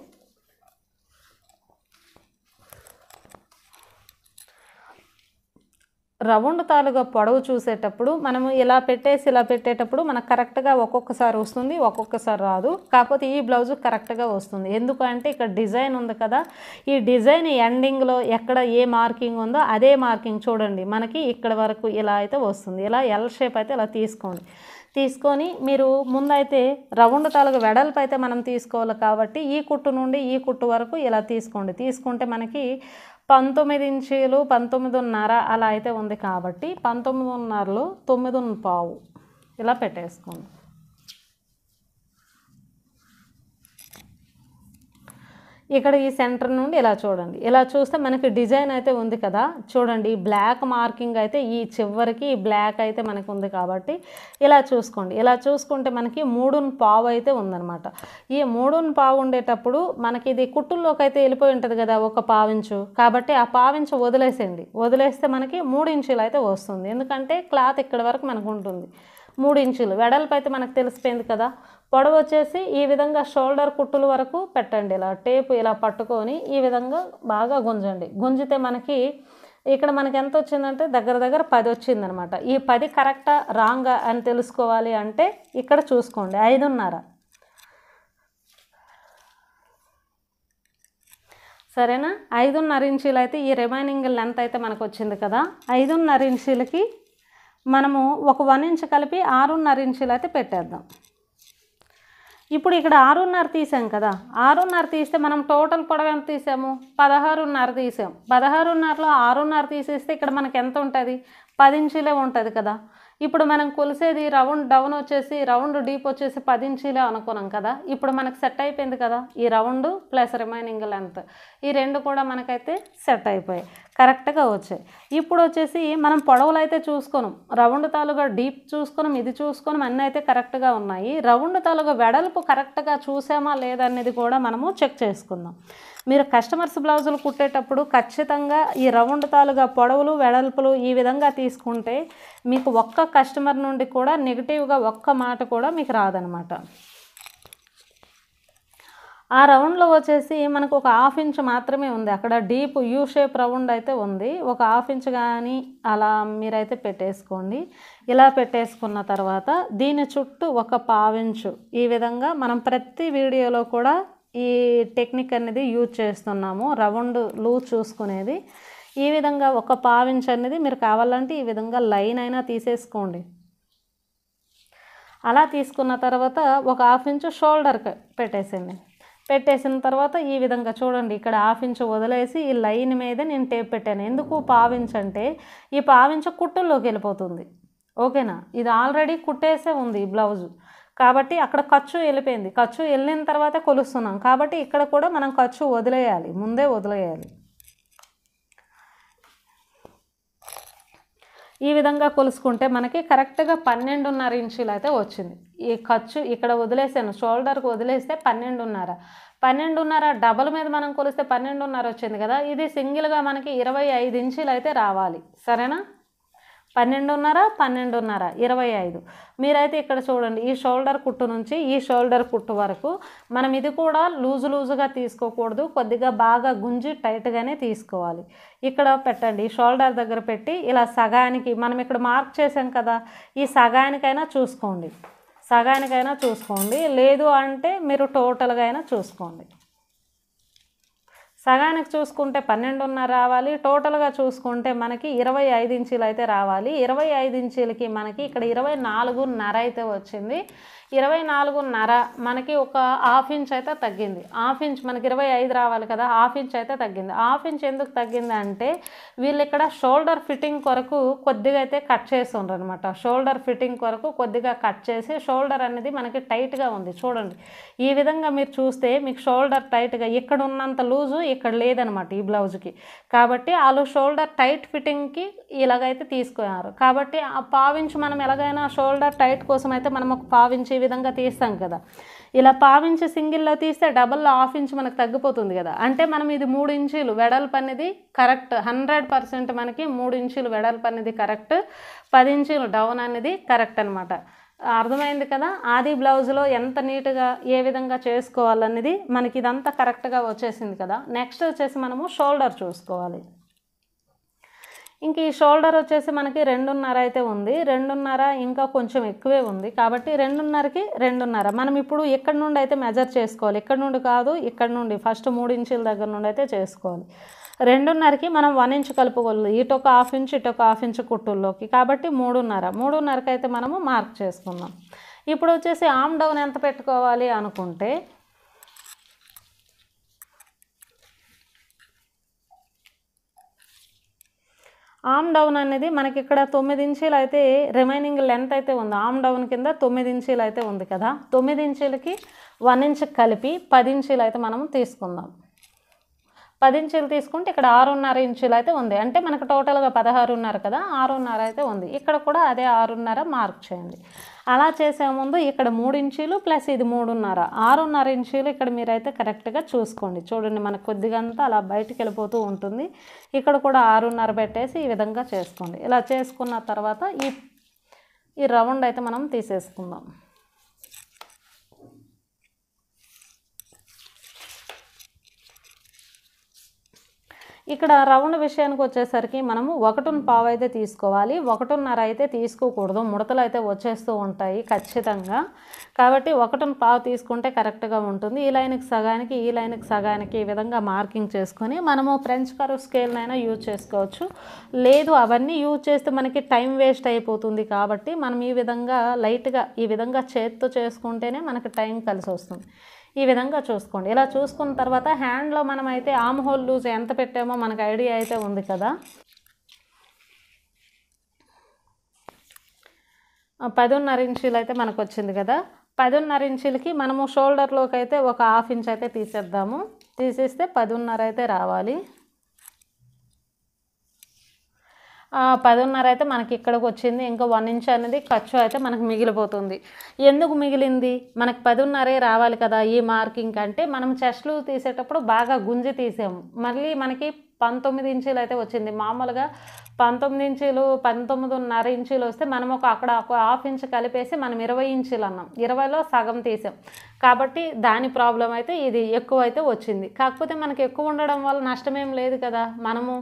రౌండ్ తాలుగా పొడవు చూసేటప్పుడు మనము ఇలా పెట్టేసి ఇలా పెట్టేటప్పుడు మనకు కరెక్ట్గా ఒక్కొక్కసారి వస్తుంది ఒక్కొక్కసారి రాదు కాకపోతే ఈ బ్లౌజ్ కరెక్ట్గా వస్తుంది ఎందుకంటే ఇక్కడ డిజైన్ ఉంది కదా ఈ డిజైన్ ఎండింగ్లో ఎక్కడ ఏ మార్కింగ్ ఉందో అదే మార్కింగ్ చూడండి మనకి ఇక్కడ వరకు ఇలా అయితే వస్తుంది ఇలా ఎల్ షేప్ అయితే ఇలా తీసుకోండి తీసుకొని మీరు ముందైతే రౌండ్ తాలూకు వెడల్పు అయితే మనం తీసుకోవాలి కాబట్టి ఈ కుట్టు నుండి ఈ కుట్టు వరకు ఇలా తీసుకోండి తీసుకుంటే మనకి పంతొమ్మిది ఇంచీలు పంతొమ్మిదిన్నర అలా అయితే ఉంది కాబట్టి ఉన్నరలు తొమ్మిది పావు ఇలా పెట్టేసుకోండి ఇక్కడ ఈ సెంటర్ నుండి ఇలా చూడండి ఇలా చూస్తే మనకి డిజైన్ అయితే ఉంది కదా చూడండి బ్లాక్ మార్కింగ్ అయితే ఈ చివరికి ఈ బ్లాక్ అయితే మనకు ఉంది కాబట్టి ఇలా చూసుకోండి ఇలా చూసుకుంటే మనకి మూడున్ పావు అయితే ఉందన్నమాట ఈ మూడున్ పావు ఉండేటప్పుడు మనకి ఇది కుట్టుల్లోకి అయితే వెళ్ళిపోయి ఉంటుంది కదా ఒక పావించు కాబట్టి ఆ పావించు వదిలేసేయండి వదిలేస్తే మనకి మూడు ఇంచులు అయితే వస్తుంది ఎందుకంటే క్లాత్ ఇక్కడ వరకు మనకు ఉంటుంది మూడు ఇంచులు వెడల్పు అయితే మనకు తెలిసిపోయింది కదా పొడవు వచ్చేసి ఈ విధంగా షోల్డర్ కుట్టుల వరకు పెట్టండి ఇలా టేపు ఇలా పట్టుకొని ఈ విధంగా బాగా గుంజండి గుంజితే మనకి ఇక్కడ మనకి ఎంత వచ్చిందంటే దగ్గర దగ్గర పది వచ్చిందనమాట ఈ పది కరెక్టా రాంగా అని తెలుసుకోవాలి అంటే ఇక్కడ చూసుకోండి ఐదున్నర సరేనా ఐదున్నర ఇంచీలు అయితే ఈ రిమైనింగ్ లెంత్ అయితే మనకు వచ్చింది కదా ఐదున్నర ఇంచీలకి మనము ఒక వన్ ఇంచ్ కలిపి ఆరున్నర ఇంచీలు అయితే పెట్టేద్దాం ఇప్పుడు ఇక్కడ ఆరున్నర తీసాం కదా ఆరున్నర తీస్తే మనం టోటల్ పొడవు ఎంత తీసాము పదహారున్నర తీసాం పదహారున్నరలో ఆరున్నర తీసేస్తే ఇక్కడ మనకి ఎంత ఉంటుంది పది ఇంచులే ఉంటుంది కదా ఇప్పుడు మనం కొలిసేది రౌండ్ డౌన్ వచ్చేసి రౌండ్ డీప్ వచ్చేసి పది ఇంచీలే అనుకున్నాం కదా ఇప్పుడు మనకు సెట్ అయిపోయింది కదా ఈ రౌండ్ ప్లస్ రిమైనింగ్ లెంత్ ఈ రెండు కూడా మనకైతే సెట్ అయిపోయాయి కరెక్ట్గా వచ్చాయి ఇప్పుడు వచ్చేసి మనం పొడవులు అయితే చూసుకోను రౌండ్ తాలుగా డీప్ చూసుకోను ఇది చూసుకోను అన్నీ అయితే కరెక్ట్గా ఉన్నాయి రౌండ్ తాలుగా వెడల్పు కరెక్ట్గా చూసామా లేదనేది కూడా మనము చెక్ చేసుకుందాం మీరు కస్టమర్స్ బ్లౌజులు కుట్టేటప్పుడు ఖచ్చితంగా ఈ రౌండ్ తాలుగా పొడవులు వెడల్పులు ఈ విధంగా తీసుకుంటే మీకు ఒక్క కస్టమర్ నుండి కూడా నెగిటివ్గా ఒక్క మాట కూడా మీకు రాదనమాట ఆ రౌండ్లో వచ్చేసి మనకు ఒక హాఫ్ ఇంచ్ మాత్రమే ఉంది అక్కడ డీప్ యూ షేప్ రౌండ్ అయితే ఉంది ఒక హాఫ్ ఇంచ్ కానీ అలా మీరైతే పెట్టేసుకోండి ఇలా పెట్టేసుకున్న తర్వాత దీని చుట్టూ ఒక పావించు ఈ విధంగా మనం ప్రతి వీడియోలో కూడా ఈ టెక్నిక్ అనేది యూజ్ చేస్తున్నాము రౌండ్ లూజ్ చూసుకునేది ఈ విధంగా ఒక పావించ్ అనేది మీరు కావాలంటే ఈ విధంగా లైన్ అయినా తీసేసుకోండి అలా తీసుకున్న తర్వాత ఒక హాఫ్ ఇంచు షోల్డర్కి పెట్టేసండి పెట్టేసిన తర్వాత ఈ విధంగా చూడండి ఇక్కడ హాఫ్ ఇంచు వదిలేసి ఈ లైన్ మీద నేను టేప్ పెట్టాను ఎందుకు పావించ్ అంటే ఈ పావించు కుట్టుల్లోకి వెళ్ళిపోతుంది ఓకేనా ఇది ఆల్రెడీ కుట్టేసే ఉంది ఈ బ్లౌజు కాబట్టి అక్కడ ఖర్చు వెళ్ళిపోయింది ఖర్చు వెళ్ళిన తర్వాత కొలుస్తున్నాం కాబట్టి ఇక్కడ కూడా మనం ఖర్చు వదిలేయాలి ముందే వదిలేయాలి ఈ విధంగా కొలుసుకుంటే మనకి కరెక్ట్గా పన్నెండున్నర ఇంచులు అయితే వచ్చింది ఈ ఖర్చు ఇక్కడ వదిలేసాను షోల్డర్కి వదిలేస్తే పన్నెండున్నర పన్నెండున్నర డబల్ మీద మనం కొలిస్తే పన్నెండున్నర వచ్చింది కదా ఇది సింగిల్గా మనకి ఇరవై ఐదు ఇంచులు అయితే రావాలి సరేనా పన్నెండున్నర పన్నెండున్నర ఇరవై ఐదు మీరైతే ఇక్కడ చూడండి ఈ షోల్డర్ కుట్టు నుంచి ఈ షోల్డర్ కుట్టు వరకు మనం ఇది కూడా లూజు లూజుగా తీసుకోకూడదు కొద్దిగా బాగా గుంజి టైట్గానే తీసుకోవాలి ఇక్కడ పెట్టండి ఈ షోల్డర్ దగ్గర పెట్టి ఇలా సగానికి మనం ఇక్కడ మార్క్ చేసాం కదా ఈ సగానికైనా చూసుకోండి సగానికైనా చూసుకోండి లేదు అంటే మీరు టోటల్గా అయినా చూసుకోండి సగానికి చూసుకుంటే పన్నెండున్నర రావాలి టోటల్గా చూసుకుంటే మనకి ఇరవై ఐదు ఇంచీలు అయితే రావాలి ఇరవై ఐదు ఇంచీలకి మనకి ఇక్కడ ఇరవై నాలుగున్నర అయితే వచ్చింది ఇరవై నాలుగున్నర మనకి ఒక హాఫ్ ఇంచ్ అయితే తగ్గింది హాఫ్ ఇంచ్ మనకి ఇరవై ఐదు రావాలి కదా హాఫ్ ఇంచ్ అయితే తగ్గింది హాఫ్ ఇంచ్ ఎందుకు తగ్గింది అంటే వీళ్ళు ఇక్కడ షోల్డర్ ఫిట్టింగ్ కొరకు కొద్దిగా అయితే కట్ చేస్తుండ్రు అనమాట షోల్డర్ ఫిట్టింగ్ కొరకు కొద్దిగా కట్ చేసి షోల్డర్ అనేది మనకి టైట్గా ఉంది చూడండి ఈ విధంగా మీరు చూస్తే మీకు షోల్డర్ టైట్గా ఇక్కడ ఉన్నంత లూజు ఇక్కడ లేదనమాట ఈ బ్లౌజ్కి కాబట్టి వాళ్ళు షోల్డర్ టైట్ ఫిట్టింగ్కి ఇలాగైతే తీసుకున్నారు కాబట్టి ఆ పావించి మనం ఎలాగైనా షోల్డర్ టైట్ కోసం అయితే మనం ఒక పావించి ఈ విధంగా తీస్తాం కదా ఇలా పావించి సింగిల్లో తీస్తే డబల్ హాఫ్ ఇంచ్ మనకు తగ్గిపోతుంది కదా అంటే మనం ఇది మూడు ఇంచీలు వెడల్పు అనేది కరెక్ట్ హండ్రెడ్ పర్సెంట్ మనకి మూడు ఇంచీలు వెడల్పు అనేది కరెక్ట్ పది ఇంచీలు డౌన్ అనేది కరెక్ట్ అనమాట అర్థమైంది కదా ఆది బ్లౌజ్లో ఎంత నీట్గా ఏ విధంగా చేసుకోవాలనేది మనకి ఇదంతా కరెక్ట్గా వచ్చేసింది కదా నెక్స్ట్ వచ్చేసి మనము షోల్డర్ చూసుకోవాలి ఇంక ఈ షోల్డర్ వచ్చేసి మనకి రెండున్నర అయితే ఉంది రెండున్నర ఇంకా కొంచెం ఎక్కువే ఉంది కాబట్టి రెండున్నరకి రెండున్నర మనం ఇప్పుడు ఇక్కడ నుండి అయితే మెజర్ చేసుకోవాలి ఇక్కడ నుండి కాదు ఇక్కడ నుండి ఫస్ట్ మూడు ఇంచుల దగ్గర నుండి అయితే చేసుకోవాలి రెండున్నరకి మనం వన్ ఇంచ్ కలుపుకోలేదు ఒక హాఫ్ ఇంచ్ ఇటొక హాఫ్ ఇంచ్ కుట్టుల్లోకి కాబట్టి మూడున్నర మూడున్నరకి అయితే మనము మార్క్ చేసుకుందాం ఇప్పుడు వచ్చేసి ఆమ్ డౌన్ ఎంత పెట్టుకోవాలి అనుకుంటే ఆమ్ డౌన్ అనేది మనకి ఇక్కడ తొమ్మిది ఇంచీలు అయితే రిమైనింగ్ లెంత్ అయితే ఉంది ఆమ్ డౌన్ కింద తొమ్మిది ఇంచీలు అయితే ఉంది కదా తొమ్మిది ఇంచీలకి వన్ ఇంచ్ కలిపి పది ఇంచీలు అయితే మనం తీసుకుందాం పది ఇంచీలు తీసుకుంటే ఇక్కడ ఆరున్నర ఇంచీలు అయితే ఉంది అంటే మనకు టోటల్గా పదహారున్నర కదా ఆరున్నర అయితే ఉంది ఇక్కడ కూడా అదే ఆరున్నర మార్క్ చేయండి అలా చేసే ముందు ఇక్కడ మూడు ఇంచీలు ప్లస్ ఇది మూడున్నర ఆరున్నర ఇంచీలు ఇక్కడ మీరైతే కరెక్ట్గా చూసుకోండి చూడండి మనకు కొద్దిగా అంతా అలా బయటికి వెళ్ళిపోతూ ఉంటుంది ఇక్కడ కూడా ఆరున్నర పెట్టేసి ఈ విధంగా చేసుకోండి ఇలా చేసుకున్న తర్వాత ఈ ఈ రౌండ్ అయితే మనం తీసేసుకుందాం ఇక్కడ రౌండ్ విషయానికి వచ్చేసరికి మనము ఒకటిన పావు అయితే తీసుకోవాలి ఒకటిన్నర అయితే తీసుకోకూడదు ముడతలు అయితే వచ్చేస్తూ ఉంటాయి ఖచ్చితంగా కాబట్టి ఒకటిన పావు తీసుకుంటే కరెక్ట్గా ఉంటుంది ఈ లైన్కి సగానికి ఈ లైన్కి సగానికి ఈ విధంగా మార్కింగ్ చేసుకొని మనము ఫ్రెంచ్ కరు స్కేల్నైనా యూజ్ చేసుకోవచ్చు లేదు అవన్నీ యూజ్ చేస్తే మనకి టైం వేస్ట్ అయిపోతుంది కాబట్టి మనం ఈ విధంగా లైట్గా ఈ విధంగా చేత్తో చేసుకుంటేనే మనకి టైం కలిసి వస్తుంది ఈ విధంగా చూసుకోండి ఇలా చూసుకున్న తర్వాత హ్యాండ్లో మనమైతే ఆమ్ హోల్ లూజ్ ఎంత పెట్టామో మనకు ఐడియా అయితే ఉంది కదా పదిన్నర ఇంచీలు అయితే మనకు వచ్చింది కదా పదిన్నర ఇంచులకి మనము షోల్డర్లోకి అయితే ఒక హాఫ్ ఇంచ్ అయితే తీసేద్దాము తీసేస్తే పదిన్నర అయితే రావాలి పదిన్నర అయితే మనకి ఇక్కడికి వచ్చింది ఇంకా వన్ ఇంచ్ అనేది ఖర్చు అయితే మనకు మిగిలిపోతుంది ఎందుకు మిగిలింది మనకు పదిన్నరే రావాలి కదా ఈ మార్కింగ్ అంటే మనం చెస్ట్లు తీసేటప్పుడు బాగా గుంజి తీసాము మళ్ళీ మనకి పంతొమ్మిది ఇంచీలు అయితే వచ్చింది మామూలుగా పంతొమ్మిది ఇంచీలు పంతొమ్మిదిన్నర ఇంచీలు వస్తే మనం ఒక అక్కడ ఒక హాఫ్ ఇంచ్ కలిపేసి మనం ఇరవై ఇంచీలు అన్నాం ఇరవైలో సగం తీసాం కాబట్టి దాని ప్రాబ్లం అయితే ఇది ఎక్కువ అయితే వచ్చింది కాకపోతే మనకి ఎక్కువ ఉండడం వల్ల నష్టమేం లేదు కదా మనము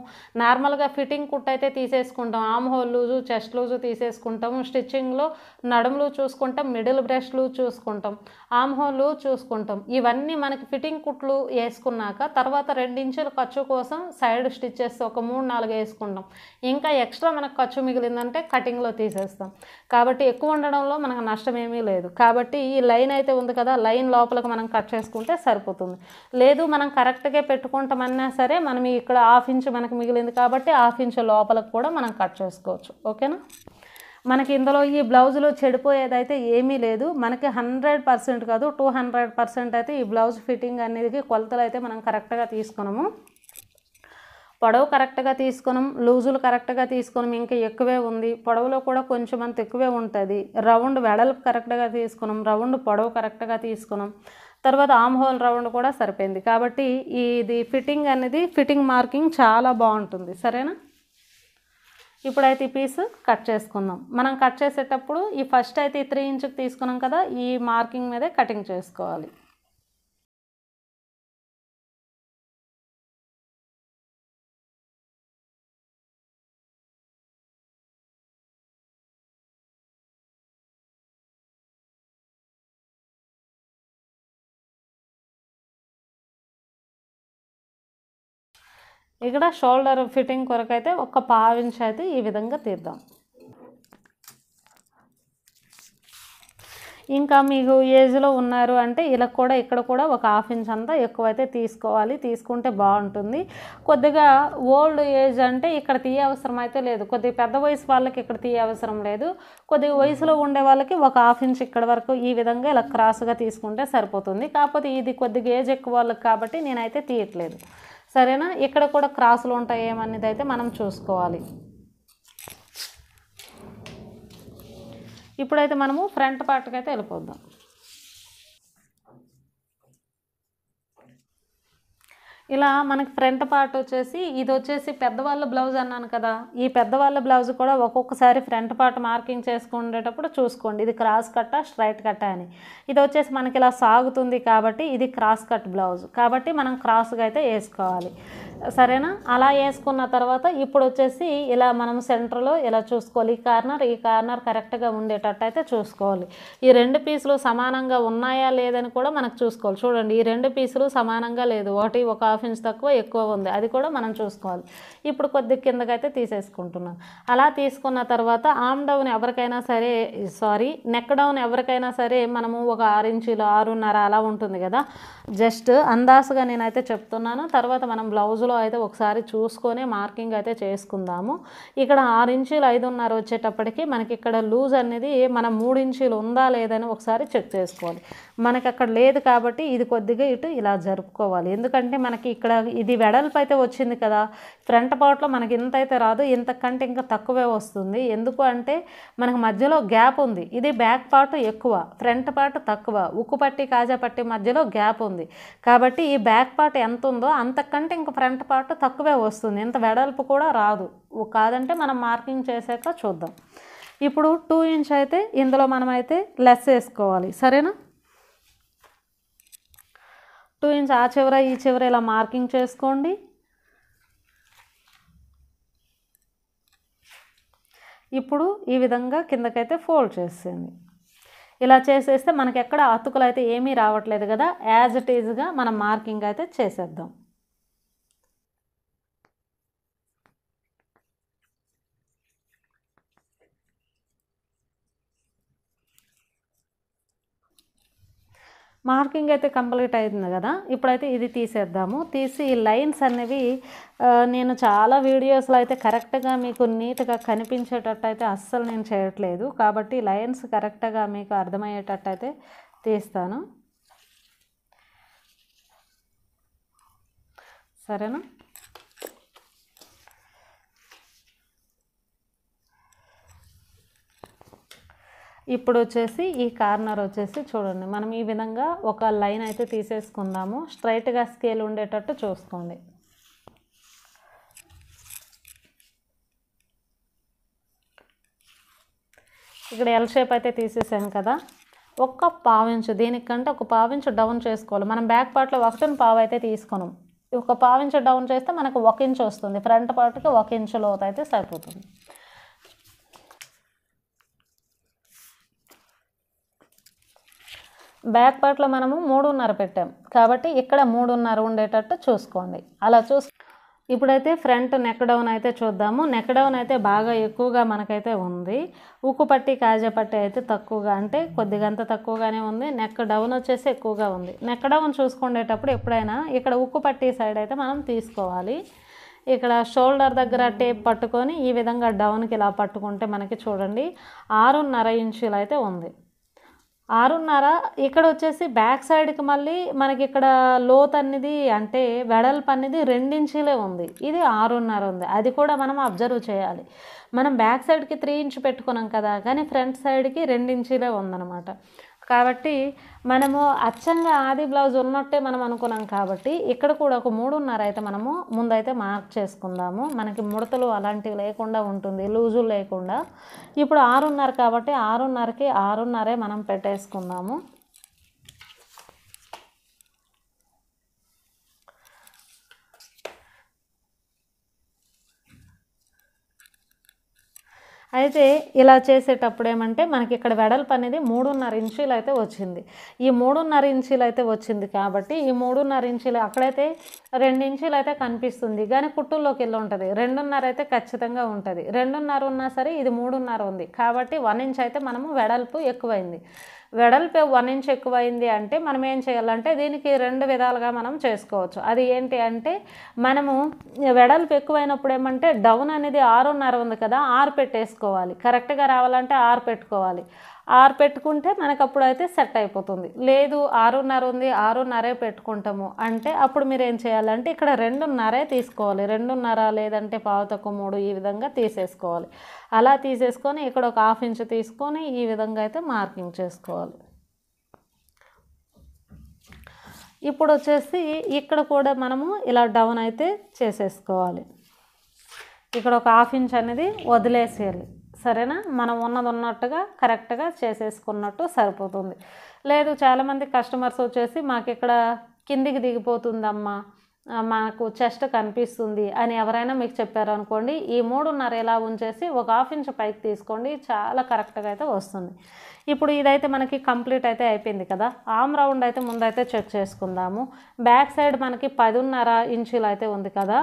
నార్మల్గా ఫిట్టింగ్ కుట్ అయితే తీసేసుకుంటాం arm hole loose chest loose తీసేసుకుంటాము స్టిచ్చింగ్లో నడుములు చూసుకుంటాం మిడిల్ బ్రష్లు చూసుకుంటాం ఆమ్ హోల్ చూసుకుంటాం ఇవన్నీ మనకి ఫిట్టింగ్ కుట్లు వేసుకున్నాక తర్వాత రెండించుల ఖర్చు కోసం సైడ్ స్టిచ్చెస్ ఒక మూడు నాలుగు వేసుకుంటాం ఇంకా ఎక్స్ట్రా మనకు ఖర్చు మిగిలిందంటే కటింగ్లో తీసేస్తాం కాబట్టి ఎక్కువ ఉండడంలో మనకు నష్టం ఏమీ లేదు కాబట్టి ఈ లైన్ అయితే ఉంది కదా లైన్ లోపలికి మనం కట్ చేసుకుంటే సరిపోతుంది లేదు మనం కరెక్ట్గా పెట్టుకుంటామన్నా సరే మనం ఇక్కడ హాఫ్ ఇంచ్ మనకు మిగిలింది కాబట్టి హాఫ్ ఇంచ్ లోపలికి కూడా మనం కట్ చేసుకోవచ్చు ఓకేనా మనకి ఇందులో ఈ బ్లౌజ్లో చెడిపోయేదైతే ఏమీ లేదు మనకి హండ్రెడ్ పర్సెంట్ కాదు టూ హండ్రెడ్ పర్సెంట్ అయితే ఈ బ్లౌజ్ ఫిట్టింగ్ అనేది కొలతలు అయితే మనం కరెక్ట్గా తీసుకున్నాము పొడవు కరెక్ట్గా తీసుకున్నాం లూజులు కరెక్ట్గా తీసుకున్నాం ఇంకా ఎక్కువే ఉంది పొడవులో కూడా కొంచెం అంత ఎక్కువే ఉంటుంది రౌండ్ వెడల్పు కరెక్ట్గా తీసుకున్నాం రౌండ్ పొడవు కరెక్ట్గా తీసుకున్నాం తర్వాత ఆమ్ హోల్ రౌండ్ కూడా సరిపోయింది కాబట్టి ఇది ఫిట్టింగ్ అనేది ఫిట్టింగ్ మార్కింగ్ చాలా బాగుంటుంది సరేనా ఇప్పుడైతే ఈ పీస్ కట్ చేసుకుందాం మనం కట్ చేసేటప్పుడు ఈ ఫస్ట్ అయితే ఈ త్రీ ఇంచుకి తీసుకున్నాం కదా ఈ మార్కింగ్ మీదే కటింగ్ చేసుకోవాలి ఇక్కడ షోల్డర్ ఫిట్టింగ్ కొరకైతే ఒక పావించి అయితే ఈ విధంగా తీద్దాం ఇంకా మీకు ఏజ్లో ఉన్నారు అంటే ఇలా కూడా ఇక్కడ కూడా ఒక హాఫ్ ఇంచ్ అంతా ఎక్కువైతే తీసుకోవాలి తీసుకుంటే బాగుంటుంది కొద్దిగా ఓల్డ్ ఏజ్ అంటే ఇక్కడ తీయ అవసరం అయితే లేదు కొద్దిగా పెద్ద వయసు వాళ్ళకి ఇక్కడ తీయ అవసరం లేదు కొద్దిగా వయసులో ఉండే వాళ్ళకి ఒక హాఫ్ ఇంచ్ ఇక్కడ వరకు ఈ విధంగా ఇలా క్రాస్గా తీసుకుంటే సరిపోతుంది కాకపోతే ఇది కొద్దిగా ఏజ్ ఎక్కువ వాళ్ళకి కాబట్టి నేనైతే తీయట్లేదు సరేనా ఇక్కడ కూడా క్రాసులు ఉంటాయి ఏమనేది అయితే మనం చూసుకోవాలి ఇప్పుడైతే మనము ఫ్రంట్ పార్ట్కి అయితే వెళ్ళిపోద్దాం ఇలా మనకి ఫ్రంట్ పార్ట్ వచ్చేసి ఇది వచ్చేసి పెద్దవాళ్ళ బ్లౌజ్ అన్నాను కదా ఈ పెద్దవాళ్ళ బ్లౌజ్ కూడా ఒక్కొక్కసారి ఫ్రంట్ పార్ట్ మార్కింగ్ చేసుకునేటప్పుడు చూసుకోండి ఇది క్రాస్ కట్టా స్ట్రైట్ కట్టా అని ఇది వచ్చేసి మనకి ఇలా సాగుతుంది కాబట్టి ఇది క్రాస్ కట్ బ్లౌజ్ కాబట్టి మనం క్రాస్గా అయితే వేసుకోవాలి సరేనా అలా వేసుకున్న తర్వాత ఇప్పుడు వచ్చేసి ఇలా మనం సెంటర్లో ఇలా చూసుకోవాలి ఈ కార్నర్ ఈ కార్నర్ కరెక్ట్గా ఉండేటట్టు అయితే చూసుకోవాలి ఈ రెండు పీసులు సమానంగా ఉన్నాయా లేదని కూడా మనకు చూసుకోవాలి చూడండి ఈ రెండు పీసులు సమానంగా లేదు ఒకటి ఒక హాఫ్ ఇంచ్ తక్కువ ఎక్కువ ఉంది అది కూడా మనం చూసుకోవాలి ఇప్పుడు కొద్ది కిందకైతే తీసేసుకుంటున్నాను అలా తీసుకున్న తర్వాత ఆమ్ డౌన్ ఎవరికైనా సరే సారీ నెక్ డౌన్ ఎవరికైనా సరే మనము ఒక ఆరు ఇంచులు ఆరున్నర అలా ఉంటుంది కదా జస్ట్ అందాసుగా నేనైతే చెప్తున్నాను తర్వాత మనం బ్లౌజ్ రోజులో అయితే ఒకసారి చూసుకొని మార్కింగ్ అయితే చేసుకుందాము ఇక్కడ ఆరు ఇంచీలు ఐదున్నర వచ్చేటప్పటికి మనకి ఇక్కడ లూజ్ అనేది మన మూడు ఇంచీలు ఉందా లేదని ఒకసారి చెక్ చేసుకోవాలి మనకి అక్కడ లేదు కాబట్టి ఇది కొద్దిగా ఇటు ఇలా జరుపుకోవాలి ఎందుకంటే మనకి ఇక్కడ ఇది వెడల్పు అయితే వచ్చింది కదా ఫ్రంట్ పార్ట్లో మనకి ఇంత అయితే రాదు ఇంతకంటే ఇంకా తక్కువే వస్తుంది ఎందుకు అంటే మనకు మధ్యలో గ్యాప్ ఉంది ఇది బ్యాక్ పార్ట్ ఎక్కువ ఫ్రంట్ పార్ట్ తక్కువ ఉక్కు పట్టి కాజా పట్టి మధ్యలో గ్యాప్ ఉంది కాబట్టి ఈ బ్యాక్ పార్ట్ ఎంత ఉందో అంతకంటే ఇంక ఫ్రంట్ పార్ట్ తక్కువే వస్తుంది ఇంత వెడల్పు కూడా రాదు కాదంటే మనం మార్కింగ్ చేశాక చూద్దాం ఇప్పుడు టూ ఇంచ్ అయితే ఇందులో మనమైతే లెస్ వేసుకోవాలి సరేనా టూ ఇంచ్ ఆ చివర ఈ చివర ఇలా మార్కింగ్ చేసుకోండి ఇప్పుడు ఈ విధంగా కిందకైతే ఫోల్డ్ చేసేయండి ఇలా చేసేస్తే మనకి ఎక్కడ అతుకులు అయితే ఏమీ రావట్లేదు కదా యాజ్ ఇట్ ఈజ్గా మనం మార్కింగ్ అయితే చేసేద్దాం మార్కింగ్ అయితే కంప్లీట్ అయింది కదా ఇప్పుడైతే ఇది తీసేద్దాము తీసి ఈ లైన్స్ అనేవి నేను చాలా వీడియోస్లో అయితే కరెక్ట్గా మీకు నీట్గా కనిపించేటట్టు అయితే అస్సలు నేను చేయట్లేదు కాబట్టి లైన్స్ కరెక్ట్గా మీకు అర్థమయ్యేటట్టు అయితే తీస్తాను సరేనా ఇప్పుడు వచ్చేసి ఈ కార్నర్ వచ్చేసి చూడండి మనం ఈ విధంగా ఒక లైన్ అయితే తీసేసుకుందాము స్ట్రైట్గా స్కేల్ ఉండేటట్టు చూసుకోండి ఇక్కడ ఎల్ షేప్ అయితే తీసేసాం కదా ఒక్క పావించు దీనికంటే ఒక పావించు డౌన్ చేసుకోవాలి మనం బ్యాక్ పార్ట్లో ఒకటిని పావు అయితే తీసుకున్నాం ఒక పావించు డౌన్ చేస్తే మనకు ఒక ఇంచు వస్తుంది ఫ్రంట్ పార్ట్కి ఒక ఇంచు లోతు అయితే సరిపోతుంది బ్యాక్ పార్ట్లో మనము మూడున్నర పెట్టాం కాబట్టి ఇక్కడ మూడున్నర ఉండేటట్టు చూసుకోండి అలా చూసు ఇప్పుడైతే ఫ్రంట్ నెక్ డౌన్ అయితే చూద్దాము నెక్ డౌన్ అయితే బాగా ఎక్కువగా మనకైతే ఉంది ఉక్కు పట్టి కాజా పట్టి అయితే తక్కువగా అంటే కొద్దిగంత తక్కువగానే ఉంది నెక్ డౌన్ వచ్చేసి ఎక్కువగా ఉంది నెక్ డౌన్ చూసుకునేటప్పుడు ఎప్పుడైనా ఇక్కడ ఉక్కు పట్టి సైడ్ అయితే మనం తీసుకోవాలి ఇక్కడ షోల్డర్ దగ్గర టేప్ పట్టుకొని ఈ విధంగా డౌన్కి ఇలా పట్టుకుంటే మనకి చూడండి ఆరున్నర ఇంచులు అయితే ఉంది ఆరున్నర ఇక్కడ వచ్చేసి బ్యాక్ సైడ్కి మళ్ళీ మనకి ఇక్కడ లోత్ అనేది అంటే వెడల్పు అనేది రెండించీలే ఉంది ఇది ఆరున్నర ఉంది అది కూడా మనం అబ్జర్వ్ చేయాలి మనం బ్యాక్ సైడ్కి త్రీ ఇంచ్ పెట్టుకున్నాం కదా కానీ ఫ్రంట్ సైడ్కి రెండించీలే ఉందన్నమాట కాబట్టి మనము అచ్చంగా ఆది బ్లౌజ్ ఉన్నట్టే మనం అనుకున్నాం కాబట్టి ఇక్కడ కూడా ఒక మూడున్నర అయితే మనము ముందైతే మార్క్ చేసుకుందాము మనకి ముడతలు అలాంటివి లేకుండా ఉంటుంది లూజు లేకుండా ఇప్పుడు ఆరున్నర కాబట్టి ఆరున్నరకి ఆరున్నరే మనం పెట్టేసుకుందాము అయితే ఇలా చేసేటప్పుడు ఏమంటే మనకి ఇక్కడ వెడల్పు అనేది మూడున్నర ఇంచీలు అయితే వచ్చింది ఈ మూడున్నర ఇంచీలు అయితే వచ్చింది కాబట్టి ఈ మూడున్నర ఇంచీలు అక్కడైతే రెండు ఇంచీలు అయితే కనిపిస్తుంది కానీ కుట్టుల్లోకి వెళ్ళి ఉంటుంది రెండున్నర అయితే ఖచ్చితంగా ఉంటుంది రెండున్నర ఉన్నా సరే ఇది మూడున్నర ఉంది కాబట్టి వన్ ఇంచ్ అయితే మనము వెడల్పు ఎక్కువైంది వెడల్పు వన్ ఇంచ్ ఎక్కువైంది అంటే మనం ఏం చేయాలంటే దీనికి రెండు విధాలుగా మనం చేసుకోవచ్చు అది ఏంటి అంటే మనము వెడల్పు ఎక్కువైనప్పుడు ఏమంటే డౌన్ అనేది ఆరున్నర ఉంది కదా ఆరు పెట్టేసుకోవాలి కరెక్ట్గా రావాలంటే ఆరు పెట్టుకోవాలి ఆరు పెట్టుకుంటే మనకు అప్పుడు అయితే సెట్ అయిపోతుంది లేదు ఆరున్నర ఉంది ఆరున్నరే పెట్టుకుంటాము అంటే అప్పుడు మీరు ఏం చేయాలంటే ఇక్కడ రెండున్నరే తీసుకోవాలి రెండున్నర లేదంటే పావుతకు మూడు ఈ విధంగా తీసేసుకోవాలి అలా తీసేసుకొని ఇక్కడ ఒక హాఫ్ ఇంచ్ తీసుకొని ఈ విధంగా అయితే మార్కింగ్ చేసుకోవాలి ఇప్పుడు వచ్చేసి ఇక్కడ కూడా మనము ఇలా డౌన్ అయితే చేసేసుకోవాలి ఇక్కడ ఒక హాఫ్ ఇంచ్ అనేది వదిలేసేయాలి సరేనా మనం ఉన్నది ఉన్నట్టుగా కరెక్ట్గా చేసేసుకున్నట్టు సరిపోతుంది లేదు చాలామంది కస్టమర్స్ వచ్చేసి మాకు ఇక్కడ కిందికి దిగిపోతుందమ్మా మాకు చెస్ట్ కనిపిస్తుంది అని ఎవరైనా మీకు చెప్పారనుకోండి ఈ మూడున్నర ఇలా ఉంచేసి ఒక హాఫ్ ఇంచ్ పైకి తీసుకోండి చాలా కరెక్ట్గా అయితే వస్తుంది ఇప్పుడు ఇదైతే మనకి కంప్లీట్ అయితే అయిపోయింది కదా ఆమ్ రౌండ్ అయితే ముందైతే చెక్ చేసుకుందాము బ్యాక్ సైడ్ మనకి పదిన్నర ఇంచులు అయితే ఉంది కదా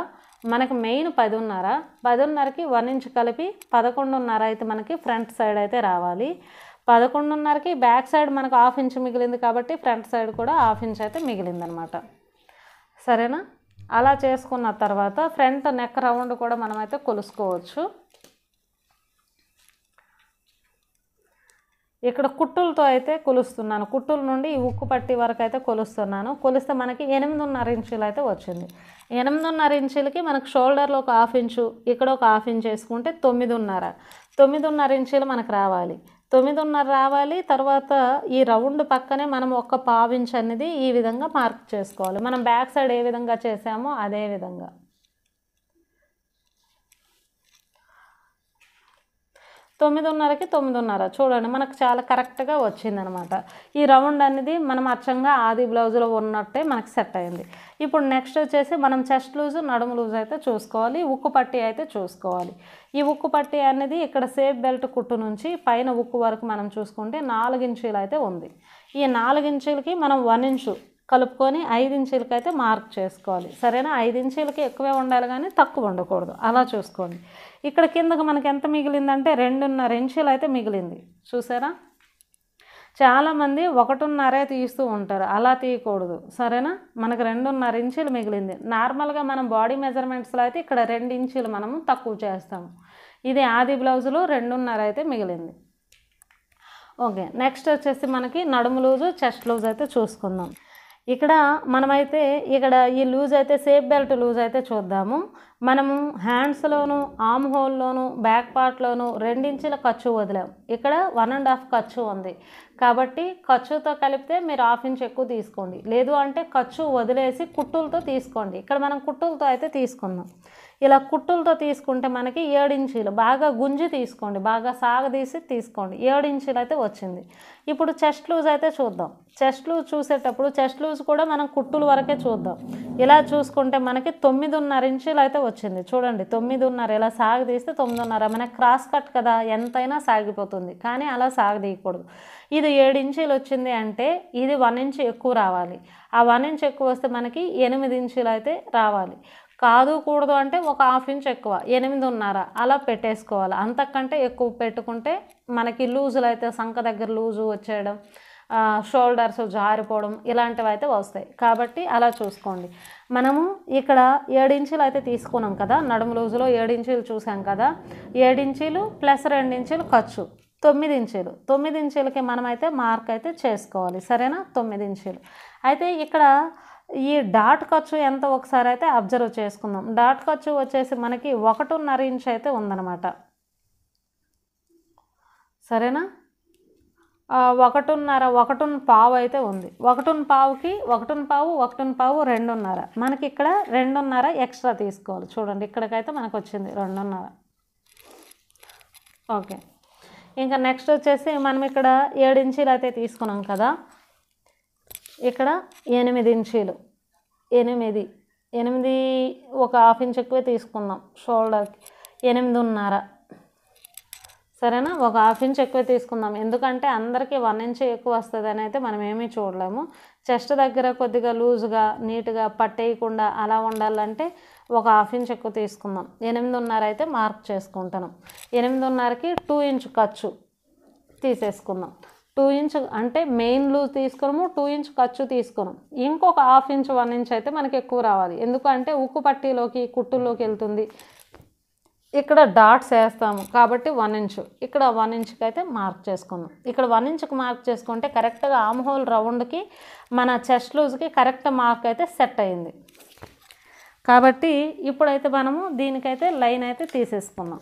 మనకు మెయిన్ పదిన్నర పదిన్నరకి వన్ ఇంచ్ కలిపి పదకొండున్నర అయితే మనకి ఫ్రంట్ సైడ్ అయితే రావాలి పదకొండున్నరకి బ్యాక్ సైడ్ మనకు హాఫ్ ఇంచ్ మిగిలింది కాబట్టి ఫ్రంట్ సైడ్ కూడా హాఫ్ ఇంచ్ అయితే మిగిలిందనమాట సరేనా అలా చేసుకున్న తర్వాత ఫ్రంట్ నెక్ రౌండ్ కూడా మనమైతే కొలుసుకోవచ్చు ఇక్కడ కుట్టులతో అయితే కొలుస్తున్నాను కుట్టుల నుండి ఈ ఉక్కు పట్టి వరకు అయితే కొలుస్తున్నాను కొలిస్తే మనకి ఎనిమిదిన్నర ఇంచులు అయితే వచ్చింది ఎనిమిదిన్నర ఇంచులకి మనకు షోల్డర్లో ఒక హాఫ్ ఇంచు ఇక్కడ ఒక హాఫ్ ఇంచ్ వేసుకుంటే తొమ్మిదిన్నర తొమ్మిదిన్నర ఇంచులు మనకు రావాలి తొమ్మిదిన్నర రావాలి తర్వాత ఈ రౌండ్ పక్కనే మనం ఒక్క పావించ్ అనేది ఈ విధంగా మార్క్ చేసుకోవాలి మనం బ్యాక్ సైడ్ ఏ విధంగా చేసామో అదే విధంగా తొమ్మిదిన్నరకి తొమ్మిదిన్నర చూడండి మనకు చాలా కరెక్ట్గా వచ్చిందనమాట ఈ రౌండ్ అనేది మనం అచ్చంగా ఆది బ్లౌజ్లో ఉన్నట్టే మనకు సెట్ అయింది ఇప్పుడు నెక్స్ట్ వచ్చేసి మనం చెస్ట్ లూజు నడుము లూజ్ అయితే చూసుకోవాలి ఉక్కు పట్టి అయితే చూసుకోవాలి ఈ ఉక్కు పట్టి అనేది ఇక్కడ సేఫ్ బెల్ట్ కుట్టు నుంచి పైన ఉక్కు వరకు మనం చూసుకుంటే నాలుగించీలు అయితే ఉంది ఈ నాలుగించీలకి మనం వన్ ఇంచు కలుపుకొని ఐదు ఇంచీలకి అయితే మార్క్ చేసుకోవాలి సరేనా ఐదు ఇంచీలకి ఎక్కువే ఉండాలి కానీ తక్కువ ఉండకూడదు అలా చూసుకోండి ఇక్కడ కిందకు మనకి ఎంత మిగిలిందంటే రెండున్నర ఇంచులు అయితే మిగిలింది చూసారా చాలామంది ఒకటిన్నరే తీస్తూ ఉంటారు అలా తీయకూడదు సరేనా మనకు రెండున్నర ఇంచులు మిగిలింది నార్మల్గా మనం బాడీ మెజర్మెంట్స్లో అయితే ఇక్కడ రెండు ఇంచులు మనము తక్కువ చేస్తాము ఇది ఆది బ్లౌజులు రెండున్నర అయితే మిగిలింది ఓకే నెక్స్ట్ వచ్చేసి మనకి నడుము లూజు చెస్ట్ లూజ్ అయితే చూసుకుందాం ఇక్కడ మనమైతే ఇక్కడ ఈ లూజ్ అయితే సేఫ్ బెల్ట్ లూజ్ అయితే చూద్దాము మనము హ్యాండ్స్లోను ఆమ్ హోల్లోను బ్యాక్ పార్ట్లోను రెండించుల ఖర్చు వదిలాం ఇక్కడ వన్ అండ్ హాఫ్ ఖర్చు ఉంది కాబట్టి ఖర్చుతో కలిపితే మీరు హాఫ్ ఇంచ్ ఎక్కువ తీసుకోండి లేదు అంటే ఖర్చు వదిలేసి కుట్టులతో తీసుకోండి ఇక్కడ మనం కుట్టులతో అయితే తీసుకుందాం ఇలా కుట్టులతో తీసుకుంటే మనకి ఏడించీలు బాగా గుంజి తీసుకోండి బాగా సాగదీసి తీసుకోండి ఏడించీలు అయితే వచ్చింది ఇప్పుడు చెస్ట్ లూజ్ అయితే చూద్దాం చెస్ట్ లూజ్ చూసేటప్పుడు చెస్ట్ లూజ్ కూడా మనం కుట్టుల వరకే చూద్దాం ఇలా చూసుకుంటే మనకి తొమ్మిదిన్నర ఇంచీలు అయితే వచ్చింది చూడండి తొమ్మిదిన్నర ఇలా సాగదీస్తే తొమ్మిదిన్నర మనకి క్రాస్ కట్ కదా ఎంతైనా సాగిపోతుంది కానీ అలా సాగదీయకూడదు ఇది ఏడు ఇంచీలు వచ్చింది అంటే ఇది వన్ ఇంచ్ ఎక్కువ రావాలి ఆ వన్ ఇంచ్ ఎక్కువ వస్తే మనకి ఎనిమిది ఇంచీలు అయితే రావాలి కాదు కూడదు అంటే ఒక హాఫ్ ఇంచ్ ఎక్కువ ఎనిమిదిన్నర అలా పెట్టేసుకోవాలి అంతకంటే ఎక్కువ పెట్టుకుంటే మనకి లూజులు అయితే సంక దగ్గర లూజు వచ్చేయడం షోల్డర్స్ జారిపోవడం ఇలాంటివి అయితే వస్తాయి కాబట్టి అలా చూసుకోండి మనము ఇక్కడ ఏడించీలు అయితే తీసుకున్నాం కదా నడుము లూజులో ఏడించీలు చూసాం కదా ఏడించీలు ప్లస్ రెండించీలు ఖర్చు తొమ్మిది ఇంచీలు తొమ్మిది ఇంచీలకి మనమైతే మార్క్ అయితే చేసుకోవాలి సరేనా తొమ్మిది ఇంచీలు అయితే ఇక్కడ ఈ డాట్ ఖర్చు ఎంత ఒకసారి అయితే అబ్జర్వ్ చేసుకుందాం డాట్ ఖర్చు వచ్చేసి మనకి ఒకటిన్నర ఇంచ్ అయితే ఉందన్నమాట సరేనా ఒకటిన్నర ఒకటిన్ పావు అయితే ఉంది ఒకటిన్ పావుకి ఒకటిన్ పావు ఒకటిన్ పావు రెండున్నర మనకి ఇక్కడ రెండున్నర ఎక్స్ట్రా తీసుకోవాలి చూడండి ఇక్కడికైతే మనకు వచ్చింది రెండున్నర ఓకే ఇంకా నెక్స్ట్ వచ్చేసి మనం ఇక్కడ ఏడు ఇంచీలు అయితే తీసుకున్నాం కదా ఇక్కడ ఎనిమిది ఇంచీలు ఎనిమిది ఎనిమిది ఒక హాఫ్ ఇంచ్ ఎక్కువే తీసుకుందాం షోల్డర్కి ఎనిమిదిన్నర సరేనా ఒక హాఫ్ ఇంచ్ ఎక్కువ తీసుకుందాం ఎందుకంటే అందరికీ వన్ ఇంచ్ ఎక్కువ వస్తుంది అని అయితే మనం ఏమీ చూడలేము చెస్ట్ దగ్గర కొద్దిగా లూజ్గా నీట్గా పట్టేయకుండా అలా ఉండాలంటే ఒక హాఫ్ ఇంచ్ ఎక్కువ తీసుకుందాం ఎనిమిదిన్నర అయితే మార్క్ చేసుకుంటాను ఎనిమిదిన్నరకి టూ ఇంచ్ ఖర్చు తీసేసుకుందాం టూ ఇంచ్ అంటే మెయిన్ లూజ్ తీసుకోము టూ ఇంచ్ ఖర్చు తీసుకోను ఇంకొక హాఫ్ ఇంచ్ వన్ ఇంచ్ అయితే మనకి ఎక్కువ రావాలి ఎందుకంటే ఉక్కు పట్టీలోకి కుట్టుల్లోకి వెళ్తుంది ఇక్కడ డాట్స్ వేస్తాము కాబట్టి వన్ ఇంచ్ ఇక్కడ వన్ ఇంచ్కి అయితే మార్క్ చేసుకుందాం ఇక్కడ వన్ ఇంచ్కి మార్క్ చేసుకుంటే కరెక్ట్గా ఆమ్ హోల్ రౌండ్కి మన చెస్ట్ లూజ్కి కరెక్ట్ మార్క్ అయితే సెట్ అయింది కాబట్టి ఇప్పుడైతే మనము దీనికైతే లైన్ అయితే తీసేసుకుందాం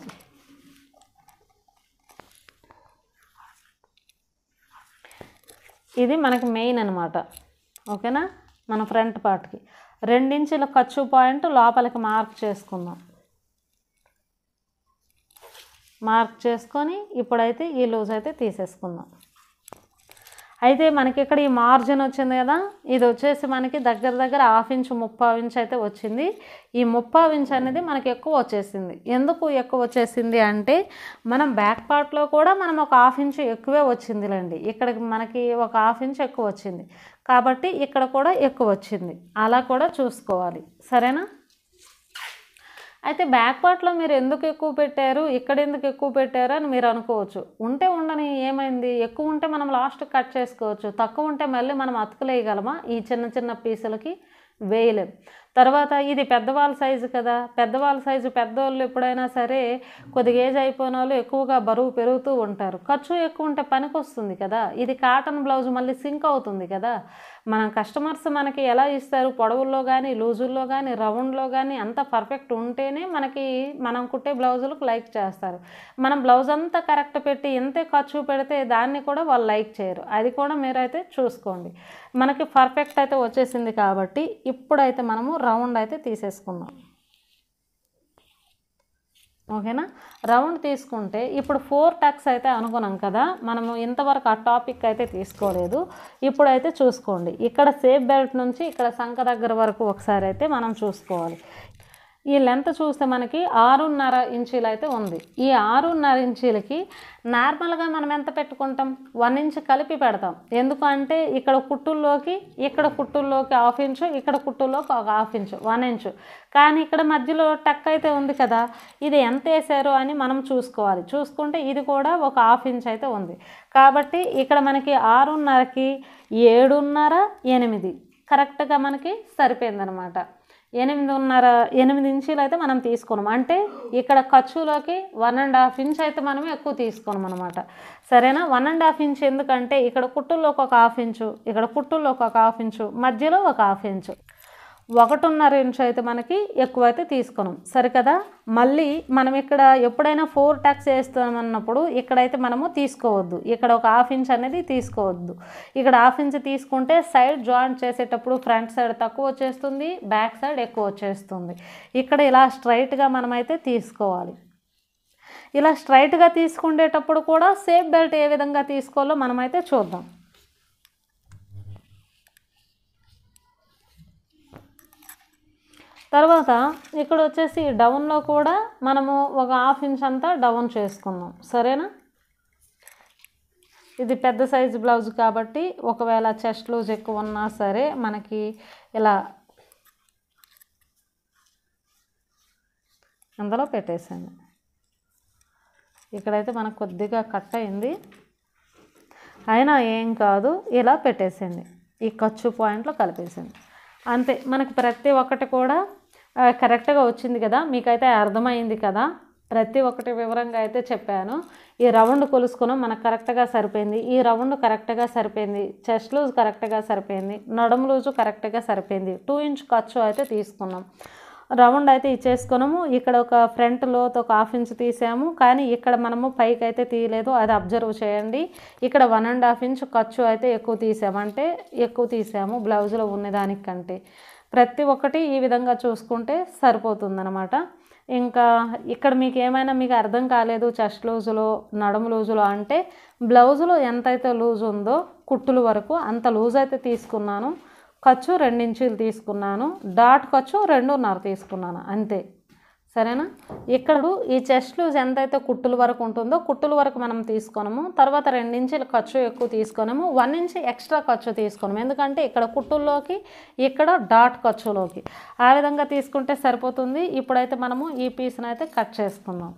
ఇది మనకి మెయిన్ అనమాట ఓకేనా మన ఫ్రంట్ పార్ట్కి రెండించుల ఖర్చు పాయింట్ లోపలికి మార్క్ చేసుకుందాం మార్క్ చేసుకొని ఇప్పుడైతే ఈ లూజ్ అయితే తీసేసుకుందాం అయితే మనకి ఇక్కడ ఈ మార్జిన్ వచ్చింది కదా ఇది వచ్చేసి మనకి దగ్గర దగ్గర హాఫ్ ఇంచ్ ముప్పై ఇంచ్ అయితే వచ్చింది ఈ ముప్పావు ఇంచ్ అనేది మనకి ఎక్కువ వచ్చేసింది ఎందుకు ఎక్కువ వచ్చేసింది అంటే మనం బ్యాక్ పార్ట్లో కూడా మనం ఒక హాఫ్ ఇంచ్ ఎక్కువే వచ్చిందిలేండి ఇక్కడ మనకి ఒక హాఫ్ ఇంచ్ ఎక్కువ వచ్చింది కాబట్టి ఇక్కడ కూడా ఎక్కువ వచ్చింది అలా కూడా చూసుకోవాలి సరేనా అయితే బ్యాక్ పార్ట్లో మీరు ఎందుకు ఎక్కువ పెట్టారు ఇక్కడ ఎందుకు ఎక్కువ పెట్టారు అని మీరు అనుకోవచ్చు ఉంటే ఉండని ఏమైంది ఎక్కువ ఉంటే మనం లాస్ట్ కట్ చేసుకోవచ్చు తక్కువ ఉంటే మళ్ళీ మనం అతుకులేయగలమా ఈ చిన్న చిన్న పీసులకి వేయలేం తర్వాత ఇది పెద్దవాళ్ళ సైజు కదా పెద్దవాళ్ళ సైజు పెద్దవాళ్ళు ఎప్పుడైనా సరే కొద్దిగా ఏజ్ అయిపోయిన వాళ్ళు ఎక్కువగా బరువు పెరుగుతూ ఉంటారు ఖర్చు ఎక్కువ ఉంటే పనికి వస్తుంది కదా ఇది కాటన్ బ్లౌజ్ మళ్ళీ సింక్ అవుతుంది కదా మనం కస్టమర్స్ మనకి ఎలా ఇస్తారు పొడవుల్లో కానీ లూజుల్లో కానీ రౌండ్లో కానీ అంత పర్ఫెక్ట్ ఉంటేనే మనకి మనం కుట్టే బ్లౌజులకు లైక్ చేస్తారు మనం బ్లౌజ్ అంతా కరెక్ట్ పెట్టి ఎంతే ఖర్చు పెడితే దాన్ని కూడా వాళ్ళు లైక్ చేయరు అది కూడా మీరైతే చూసుకోండి మనకి పర్ఫెక్ట్ అయితే వచ్చేసింది కాబట్టి ఇప్పుడైతే మనము రౌండ్ అయితే తీసేసుకున్నాం ఓకేనా రౌండ్ తీసుకుంటే ఇప్పుడు ఫోర్ టక్స్ అయితే అనుకున్నాం కదా మనము ఇంతవరకు ఆ టాపిక్ అయితే తీసుకోలేదు ఇప్పుడైతే చూసుకోండి ఇక్కడ సేఫ్ బెల్ట్ నుంచి ఇక్కడ సంక దగ్గర వరకు ఒకసారి అయితే మనం చూసుకోవాలి ఈ లెంత్ చూస్తే మనకి ఆరున్నర ఇంచీలు అయితే ఉంది ఈ ఆరున్నర ఇంచీలకి నార్మల్గా మనం ఎంత పెట్టుకుంటాం వన్ ఇంచ్ కలిపి పెడతాం ఎందుకంటే ఇక్కడ కుట్టుల్లోకి ఇక్కడ కుట్టుల్లోకి హాఫ్ ఇంచు ఇక్కడ కుట్టుల్లోకి ఒక హాఫ్ ఇంచు వన్ ఇంచు కానీ ఇక్కడ మధ్యలో టక్ అయితే ఉంది కదా ఇది ఎంత వేసారు అని మనం చూసుకోవాలి చూసుకుంటే ఇది కూడా ఒక హాఫ్ ఇంచ్ అయితే ఉంది కాబట్టి ఇక్కడ మనకి ఆరున్నరకి ఏడున్నర ఎనిమిది కరెక్ట్గా మనకి సరిపోయిందనమాట ఎనిమిదిన్నర ఎనిమిది ఇంచీలు అయితే మనం తీసుకున్నాం అంటే ఇక్కడ ఖర్చులోకి వన్ అండ్ హాఫ్ ఇంచ్ అయితే మనం ఎక్కువ తీసుకోను అనమాట సరేనా వన్ అండ్ హాఫ్ ఇంచ్ ఎందుకంటే ఇక్కడ కుట్టుల్లో ఒక హాఫ్ ఇంచు ఇక్కడ కుట్టుల్లో ఒక హాఫ్ ఇంచు మధ్యలో ఒక హాఫ్ ఇంచు ఒకటిన్నర ఇంచ్ అయితే మనకి ఎక్కువ అయితే తీసుకున్నాం సరికదా మళ్ళీ మనం ఇక్కడ ఎప్పుడైనా ఫోర్ ట్యాక్స్ వేస్తామన్నప్పుడు ఇక్కడైతే మనము తీసుకోవద్దు ఇక్కడ ఒక హాఫ్ ఇంచ్ అనేది తీసుకోవద్దు ఇక్కడ హాఫ్ ఇంచ్ తీసుకుంటే సైడ్ జాయింట్ చేసేటప్పుడు ఫ్రంట్ సైడ్ తక్కువ వచ్చేస్తుంది బ్యాక్ సైడ్ ఎక్కువ వచ్చేస్తుంది ఇక్కడ ఇలా స్ట్రైట్గా మనమైతే తీసుకోవాలి ఇలా స్ట్రైట్గా తీసుకునేటప్పుడు కూడా సేఫ్ బెల్ట్ ఏ విధంగా తీసుకోవాలో మనమైతే చూద్దాం తర్వాత ఇక్కడ వచ్చేసి డౌన్లో కూడా మనము ఒక హాఫ్ ఇంచ్ అంతా డౌన్ చేసుకున్నాం సరేనా ఇది పెద్ద సైజు బ్లౌజ్ కాబట్టి ఒకవేళ చెస్ట్ లూజ్ ఎక్కువ ఉన్నా సరే మనకి ఇలా అందులో పెట్టేసాను ఇక్కడైతే మనకు కొద్దిగా కట్ అయింది అయినా ఏం కాదు ఇలా పెట్టేసింది ఈ ఖర్చు పాయింట్లో కలిపేసింది అంతే మనకు ప్రతి ఒక్కటి కూడా కరెక్ట్గా వచ్చింది కదా మీకైతే అర్థమైంది కదా ప్రతి ఒక్కటి వివరంగా అయితే చెప్పాను ఈ రౌండ్ కొలుసుకున్న మనకు కరెక్ట్గా సరిపోయింది ఈ రౌండ్ కరెక్ట్గా సరిపోయింది చెస్ట్ లూజ్ కరెక్ట్గా సరిపోయింది నడుము లూజు కరెక్ట్గా సరిపోయింది టూ ఇంచ్ ఖర్చు అయితే తీసుకున్నాం రౌండ్ అయితే ఇచ్చేసుకున్నాము ఇక్కడ ఒక ఫ్రంట్ లోత్ ఒక హాఫ్ ఇంచ్ తీసాము కానీ ఇక్కడ మనము పైకి అయితే తీయలేదు అది అబ్జర్వ్ చేయండి ఇక్కడ వన్ అండ్ హాఫ్ ఇంచ్ ఖర్చు అయితే ఎక్కువ తీసాము అంటే ఎక్కువ తీసాము బ్లౌజ్లో ఉన్నదానికంటే ప్రతి ఒక్కటి ఈ విధంగా చూసుకుంటే సరిపోతుందనమాట ఇంకా ఇక్కడ మీకు ఏమైనా మీకు అర్థం కాలేదు చెస్ట్ లూజులో నడుము లూజులో అంటే బ్లౌజులో ఎంతైతే లూజ్ ఉందో కుట్టుల వరకు అంత లూజ్ అయితే తీసుకున్నాను ఖర్చు రెండించీలు తీసుకున్నాను డాట్ ఖర్చు రెండున్నర తీసుకున్నాను అంతే సరేనా ఇక్కడ ఈ చెస్ట్ లూజ్ ఎంతైతే కుట్టుల వరకు ఉంటుందో కుట్టుల వరకు మనం తీసుకోనము తర్వాత రెండించుల ఖర్చు ఎక్కువ తీసుకోనము వన్ ఇంచ్ ఎక్స్ట్రా ఖర్చు తీసుకోనము ఎందుకంటే ఇక్కడ కుట్టుల్లోకి ఇక్కడ డాట్ ఖర్చులోకి ఆ విధంగా తీసుకుంటే సరిపోతుంది ఇప్పుడైతే మనము ఈ పీస్ని అయితే కట్ చేసుకుందాం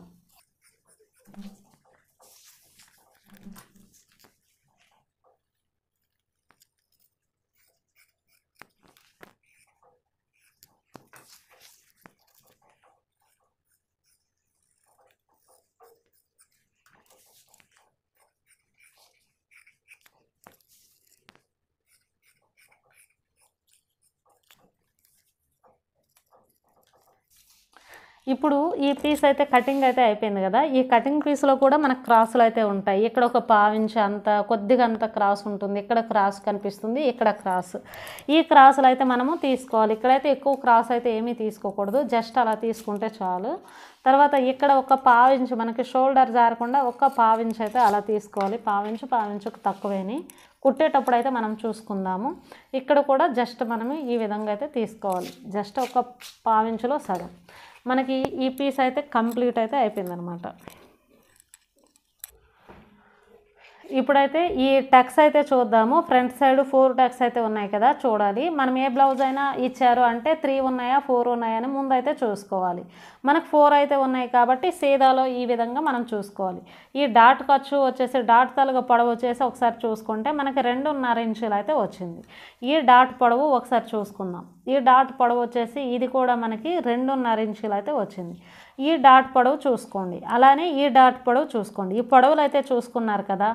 ఇప్పుడు ఈ పీస్ అయితే కటింగ్ అయితే అయిపోయింది కదా ఈ కటింగ్ పీస్లో కూడా మనకు క్రాసులు అయితే ఉంటాయి ఇక్కడ ఒక పావించి అంత కొద్దిగా అంత క్రాస్ ఉంటుంది ఇక్కడ క్రాస్ కనిపిస్తుంది ఇక్కడ క్రాస్ ఈ క్రాసులు అయితే మనము తీసుకోవాలి ఇక్కడైతే ఎక్కువ క్రాస్ అయితే ఏమీ తీసుకోకూడదు జస్ట్ అలా తీసుకుంటే చాలు తర్వాత ఇక్కడ ఒక పావించు మనకి షోల్డర్ జారకుండా ఒక పావించి అయితే అలా తీసుకోవాలి పావించు పావించుకు తక్కువేని కుట్టేటప్పుడు అయితే మనం చూసుకుందాము ఇక్కడ కూడా జస్ట్ మనము ఈ విధంగా అయితే తీసుకోవాలి జస్ట్ ఒక పావించులో సగం మనకి ఈ పీస్ అయితే కంప్లీట్ అయితే అయిపోయిందనమాట ఇప్పుడైతే ఈ టక్స్ అయితే చూద్దాము ఫ్రంట్ సైడ్ ఫోర్ టక్స్ అయితే ఉన్నాయి కదా చూడాలి మనం ఏ బ్లౌజ్ అయినా ఇచ్చారు అంటే త్రీ ఉన్నాయా ఫోర్ ఉన్నాయా అని ముందైతే చూసుకోవాలి మనకు ఫోర్ అయితే ఉన్నాయి కాబట్టి సీదాలో ఈ విధంగా మనం చూసుకోవాలి ఈ డాట్ ఖర్చు వచ్చేసి డాట్ తలుగు పొడవు వచ్చేసి ఒకసారి చూసుకుంటే మనకి రెండున్నర ఇంచులు అయితే వచ్చింది ఈ డాట్ పొడవు ఒకసారి చూసుకుందాం ఈ డాట్ పొడవు వచ్చేసి ఇది కూడా మనకి రెండున్నర ఇంచులు అయితే వచ్చింది ఈ డాట్ పొడవు చూసుకోండి అలానే ఈ డాట్ పొడవు చూసుకోండి ఈ పొడవులు అయితే చూసుకున్నారు కదా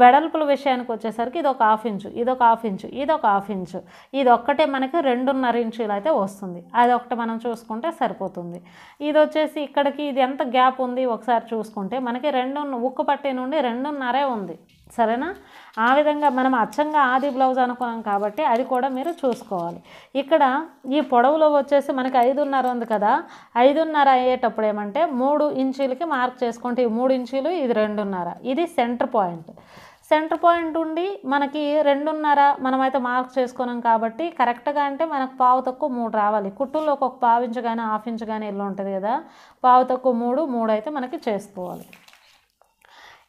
వెడల్పుల విషయానికి వచ్చేసరికి ఇది ఒక హాఫ్ ఇంచు ఇది ఒక హాఫ్ ఇంచు ఇది ఒక హాఫ్ ఇంచు ఇది ఒక్కటే మనకి రెండున్నర ఇంచులు అయితే వస్తుంది అది ఒకటి మనం చూసుకుంటే సరిపోతుంది ఇది వచ్చేసి ఇక్కడికి ఇది ఎంత గ్యాప్ ఉంది ఒకసారి చూసుకుంటే మనకి రెండు ఉక్కు పట్టే నుండి రెండున్నరే ఉంది సరేనా ఆ విధంగా మనం అచ్చంగా ఆది బ్లౌజ్ అనుకున్నాం కాబట్టి అది కూడా మీరు చూసుకోవాలి ఇక్కడ ఈ పొడవులో వచ్చేసి మనకి ఐదున్నర ఉంది కదా ఐదున్నర అయ్యేటప్పుడు ఏమంటే మూడు ఇంచులకి మార్క్ చేసుకుంటే ఈ మూడు ఇంచులు ఇది రెండున్నర ఇది సెంటర్ పాయింట్ సెంటర్ పాయింట్ ఉండి మనకి రెండున్నర మనమైతే మార్క్ చేసుకున్నాం కాబట్టి కరెక్ట్గా అంటే మనకు పావు తక్కువ మూడు రావాలి కుట్టుల్లో ఒక పావు ఇంచు కానీ హాఫ్ ఇంచు కానీ ఇల్లు ఉంటుంది కదా పావు తక్కువ మూడు మూడు అయితే మనకి చేసుకోవాలి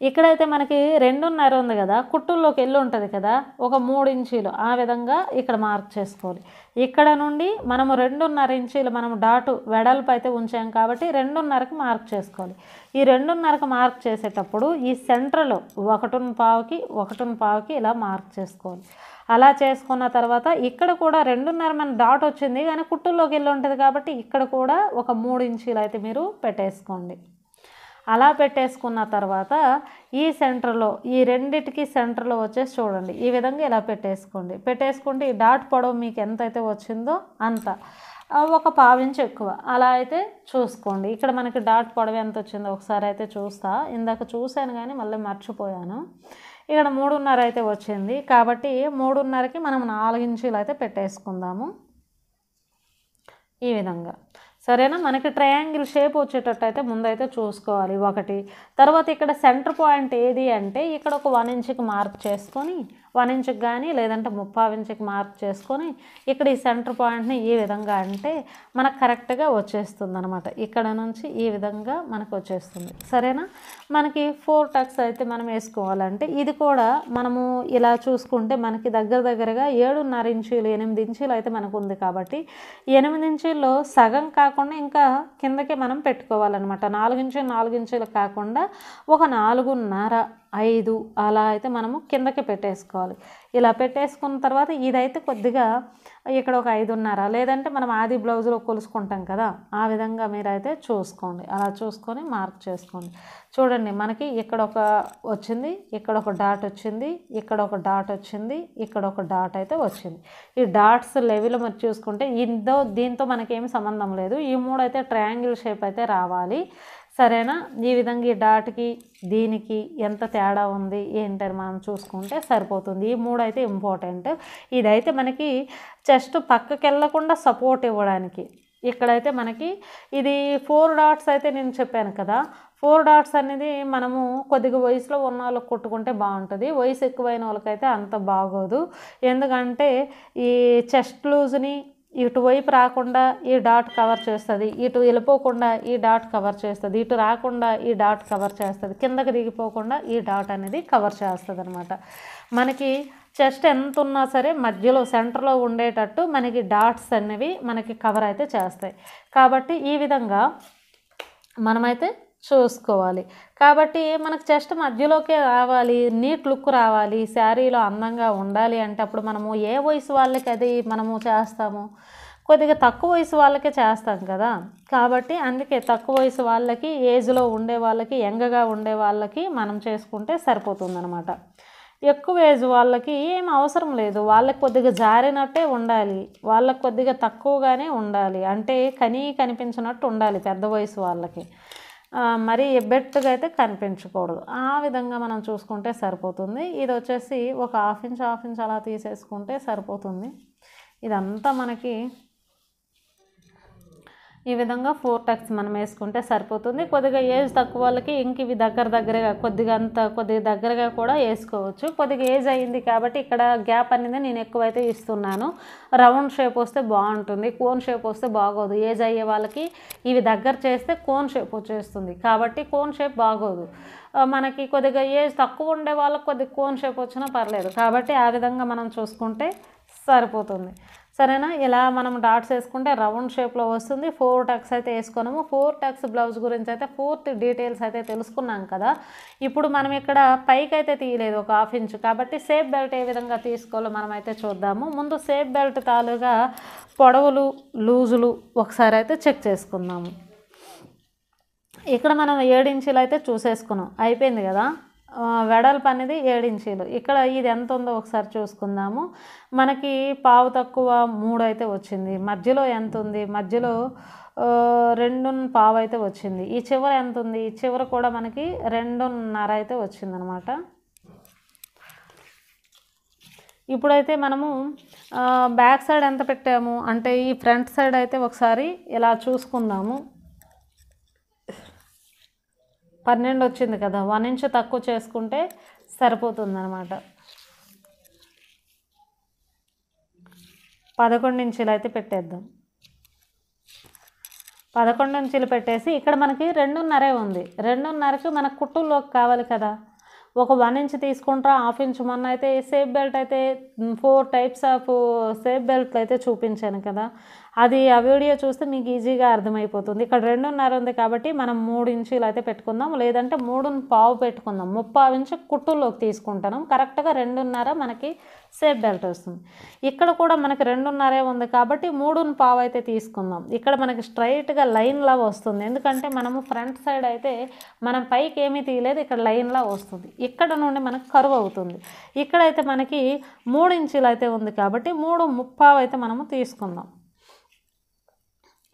ఇక్కడైతే మనకి రెండున్నర ఉంది కదా కుట్టుల్లోకి వెళ్ళి ఉంటుంది కదా ఒక మూడు ఇంచీలు ఆ విధంగా ఇక్కడ మార్క్ చేసుకోవాలి ఇక్కడ నుండి మనము రెండున్నర ఇంచీలు మనం డాటు వెడల్పు అయితే ఉంచాం కాబట్టి రెండున్నరకు మార్క్ చేసుకోవాలి ఈ రెండున్నరకు మార్క్ చేసేటప్పుడు ఈ సెంటర్లో ఒకటిన పావుకి ఒకటిన పావుకి ఇలా మార్క్ చేసుకోవాలి అలా చేసుకున్న తర్వాత ఇక్కడ కూడా రెండున్నర మన డాట్ వచ్చింది కానీ కుట్టుల్లోకి వెళ్ళి ఉంటుంది కాబట్టి ఇక్కడ కూడా ఒక మూడు ఇంచీలు అయితే మీరు పెట్టేసుకోండి అలా పెట్టేసుకున్న తర్వాత ఈ సెంటర్లో ఈ రెండిటికి సెంటర్లో వచ్చేసి చూడండి ఈ విధంగా ఇలా పెట్టేసుకోండి పెట్టేసుకుంటే ఈ డాట్ పొడవు మీకు ఎంతైతే వచ్చిందో అంత ఒక పావించి ఎక్కువ అలా అయితే చూసుకోండి ఇక్కడ మనకి డాట్ పొడవు ఎంత వచ్చిందో ఒకసారి అయితే చూస్తా ఇందాక చూశాను కానీ మళ్ళీ మర్చిపోయాను ఇక్కడ మూడున్నర అయితే వచ్చింది కాబట్టి మూడున్నరకి మనం ఇంచులు అయితే పెట్టేసుకుందాము ఈ విధంగా సరేనా మనకి ట్రయాంగిల్ షేప్ వచ్చేటట్టయితే ముందైతే చూసుకోవాలి ఒకటి తర్వాత ఇక్కడ సెంటర్ పాయింట్ ఏది అంటే ఇక్కడ ఒక వన్ ఇంచ్కి మార్క్ చేసుకొని వన్ ఇంచుకి కానీ లేదంటే ముప్పావు ఇంచుకి మార్క్ చేసుకొని ఇక్కడ ఈ సెంటర్ పాయింట్ని ఈ విధంగా అంటే మనకు కరెక్ట్గా వచ్చేస్తుంది అనమాట ఇక్కడ నుంచి ఈ విధంగా మనకు వచ్చేస్తుంది సరేనా మనకి ఫోర్ టక్స్ అయితే మనం వేసుకోవాలంటే ఇది కూడా మనము ఇలా చూసుకుంటే మనకి దగ్గర దగ్గరగా ఏడున్నర ఇంచులు ఎనిమిది ఇంచులు అయితే మనకు ఉంది కాబట్టి ఎనిమిది ఇంచుల్లో సగం కాకుండా ఇంకా కిందకి మనం పెట్టుకోవాలన్నమాట నాలుగు ఇంచులు నాలుగు ఇంచులు కాకుండా ఒక నాలుగున్నర ఐదు అలా అయితే మనము కిందకి పెట్టేసుకోవాలి ఇలా పెట్టేసుకున్న తర్వాత ఇదైతే కొద్దిగా ఇక్కడ ఒక ఐదున్నర లేదంటే మనం ఆది బ్లౌజ్లో కొలుసుకుంటాం కదా ఆ విధంగా మీరైతే చూసుకోండి అలా చూసుకొని మార్క్ చేసుకోండి చూడండి మనకి ఇక్కడ ఒక వచ్చింది ఇక్కడ ఒక డాట్ వచ్చింది ఇక్కడ ఒక డాట్ వచ్చింది ఇక్కడ ఒక డాట్ అయితే వచ్చింది ఈ డాట్స్ లెవెల్ మరి చూసుకుంటే ఇందో దీంతో ఏమి సంబంధం లేదు ఈ మూడైతే ట్రయాంగిల్ షేప్ అయితే రావాలి సరేనా ఈ విధంగా ఈ డాట్కి దీనికి ఎంత తేడా ఉంది ఏంటని మనం చూసుకుంటే సరిపోతుంది ఈ మూడు అయితే ఇంపార్టెంట్ ఇదైతే మనకి చెస్ట్ పక్కకి వెళ్ళకుండా సపోర్ట్ ఇవ్వడానికి ఇక్కడైతే మనకి ఇది ఫోర్ డాట్స్ అయితే నేను చెప్పాను కదా ఫోర్ డాట్స్ అనేది మనము కొద్దిగా వయసులో ఉన్న వాళ్ళకి కుట్టుకుంటే బాగుంటుంది వయసు ఎక్కువైన వాళ్ళకైతే అంత బాగోదు ఎందుకంటే ఈ చెస్ట్ లూజ్ని ఇటువైపు రాకుండా ఈ డాట్ కవర్ చేస్తుంది ఇటు వెళ్ళిపోకుండా ఈ డాట్ కవర్ చేస్తుంది ఇటు రాకుండా ఈ డాట్ కవర్ చేస్తుంది కిందకి దిగిపోకుండా ఈ డాట్ అనేది కవర్ చేస్తుంది అనమాట మనకి చెస్ట్ ఎంత ఉన్నా సరే మధ్యలో సెంటర్లో ఉండేటట్టు మనకి డాట్స్ అనేవి మనకి కవర్ అయితే చేస్తాయి కాబట్టి ఈ విధంగా మనమైతే చూసుకోవాలి కాబట్టి మనకు జస్ట్ మధ్యలోకే రావాలి నీట్ లుక్ రావాలి శారీలో అందంగా ఉండాలి అంటే అప్పుడు మనము ఏ వయసు వాళ్ళకి అది మనము చేస్తాము కొద్దిగా తక్కువ వయసు వాళ్ళకే చేస్తాం కదా కాబట్టి అందుకే తక్కువ వయసు వాళ్ళకి ఏజ్లో ఉండే వాళ్ళకి యంగ్గా ఉండే వాళ్ళకి మనం చేసుకుంటే సరిపోతుందనమాట ఎక్కువ ఏజ్ వాళ్ళకి ఏం అవసరం లేదు వాళ్ళకి కొద్దిగా జారినట్టే ఉండాలి వాళ్ళకి కొద్దిగా తక్కువగానే ఉండాలి అంటే కనీ కనిపించినట్టు ఉండాలి పెద్ద వయసు వాళ్ళకి మరీ ఎబ్బెట్టుగా అయితే కనిపించకూడదు ఆ విధంగా మనం చూసుకుంటే సరిపోతుంది ఇది వచ్చేసి ఒక హాఫ్ ఇంచ్ హాఫ్ ఇంచ్ అలా తీసేసుకుంటే సరిపోతుంది ఇదంతా మనకి ఈ విధంగా ఫోర్ టక్స్ మనం వేసుకుంటే సరిపోతుంది కొద్దిగా ఏజ్ తక్కువ వాళ్ళకి ఇంక ఇవి దగ్గర దగ్గరగా కొద్దిగా అంత కొద్దిగా దగ్గరగా కూడా వేసుకోవచ్చు కొద్దిగా ఏజ్ అయింది కాబట్టి ఇక్కడ గ్యాప్ అనేది నేను ఎక్కువైతే ఇస్తున్నాను రౌండ్ షేప్ వస్తే బాగుంటుంది కోన్ షేప్ వస్తే బాగోదు ఏజ్ అయ్యే వాళ్ళకి ఇవి దగ్గర చేస్తే కోన్ షేప్ వచ్చేస్తుంది కాబట్టి కోన్ షేప్ బాగోదు మనకి కొద్దిగా ఏజ్ తక్కువ ఉండే వాళ్ళకి కొద్దిగా కోన్ షేప్ వచ్చినా పర్లేదు కాబట్టి ఆ విధంగా మనం చూసుకుంటే సరిపోతుంది సరేనా ఇలా మనం డాట్స్ వేసుకుంటే రౌండ్ షేప్లో వస్తుంది ఫోర్ టక్స్ అయితే వేసుకున్నాము ఫోర్ టక్స్ బ్లౌజ్ గురించి అయితే ఫోర్త్ డీటెయిల్స్ అయితే తెలుసుకున్నాం కదా ఇప్పుడు మనం ఇక్కడ పైకి అయితే తీయలేదు ఒక హాఫ్ ఇంచ్ కాబట్టి సేఫ్ బెల్ట్ ఏ విధంగా తీసుకోవాలో మనం అయితే చూద్దాము ముందు సేఫ్ బెల్ట్ తాలూగా పొడవులు లూజులు ఒకసారి అయితే చెక్ చేసుకుందాము ఇక్కడ మనం ఏడించీలు అయితే చూసేసుకున్నాం అయిపోయింది కదా వెడల్పు అనేది ఏడించీలు ఇక్కడ ఇది ఎంత ఉందో ఒకసారి చూసుకుందాము మనకి పావు తక్కువ మూడు అయితే వచ్చింది మధ్యలో ఎంత ఉంది మధ్యలో రెండు పావు అయితే వచ్చింది ఈ చివర ఎంత ఉంది ఈ చివర కూడా మనకి రెండున్నర అయితే వచ్చిందనమాట ఇప్పుడైతే మనము బ్యాక్ సైడ్ ఎంత పెట్టాము అంటే ఈ ఫ్రంట్ సైడ్ అయితే ఒకసారి ఇలా చూసుకుందాము పన్నెండు వచ్చింది కదా వన్ ఇంచ్ తక్కువ చేసుకుంటే సరిపోతుందన్నమాట పదకొండు ఇంచులు అయితే పెట్టేద్దాం పదకొండు ఇంచులు పెట్టేసి ఇక్కడ మనకి రెండున్నరే ఉంది రెండున్నరకి మనకు కుట్టుల్లోకి కావాలి కదా ఒక వన్ ఇంచ్ తీసుకుంటారా హాఫ్ ఇంచ్ మొన్న అయితే సేఫ్ బెల్ట్ అయితే ఫోర్ టైప్స్ ఆఫ్ సేఫ్ బెల్ట్లు అయితే చూపించాను కదా అది ఆ వీడియో చూస్తే మీకు ఈజీగా అర్థమైపోతుంది ఇక్కడ రెండున్నర ఉంది కాబట్టి మనం మూడు ఇంచులు అయితే పెట్టుకుందాం లేదంటే మూడుని పావు పెట్టుకుందాం ముప్పావు ఇంచు కుట్టుల్లోకి తీసుకుంటాం కరెక్ట్గా రెండున్నర మనకి సేఫ్ బెల్ట్ వస్తుంది ఇక్కడ కూడా మనకి రెండున్నరే ఉంది కాబట్టి మూడుని పావు అయితే తీసుకుందాం ఇక్కడ మనకి స్ట్రైట్గా లైన్లా వస్తుంది ఎందుకంటే మనము ఫ్రంట్ సైడ్ అయితే మనం పైకి ఏమీ తీయలేదు ఇక్కడ లైన్లా వస్తుంది ఇక్కడ నుండి మనకు కరువు అవుతుంది ఇక్కడైతే మనకి మూడు ఇంచులు అయితే ఉంది కాబట్టి మూడు ముప్పావు అయితే మనము తీసుకుందాం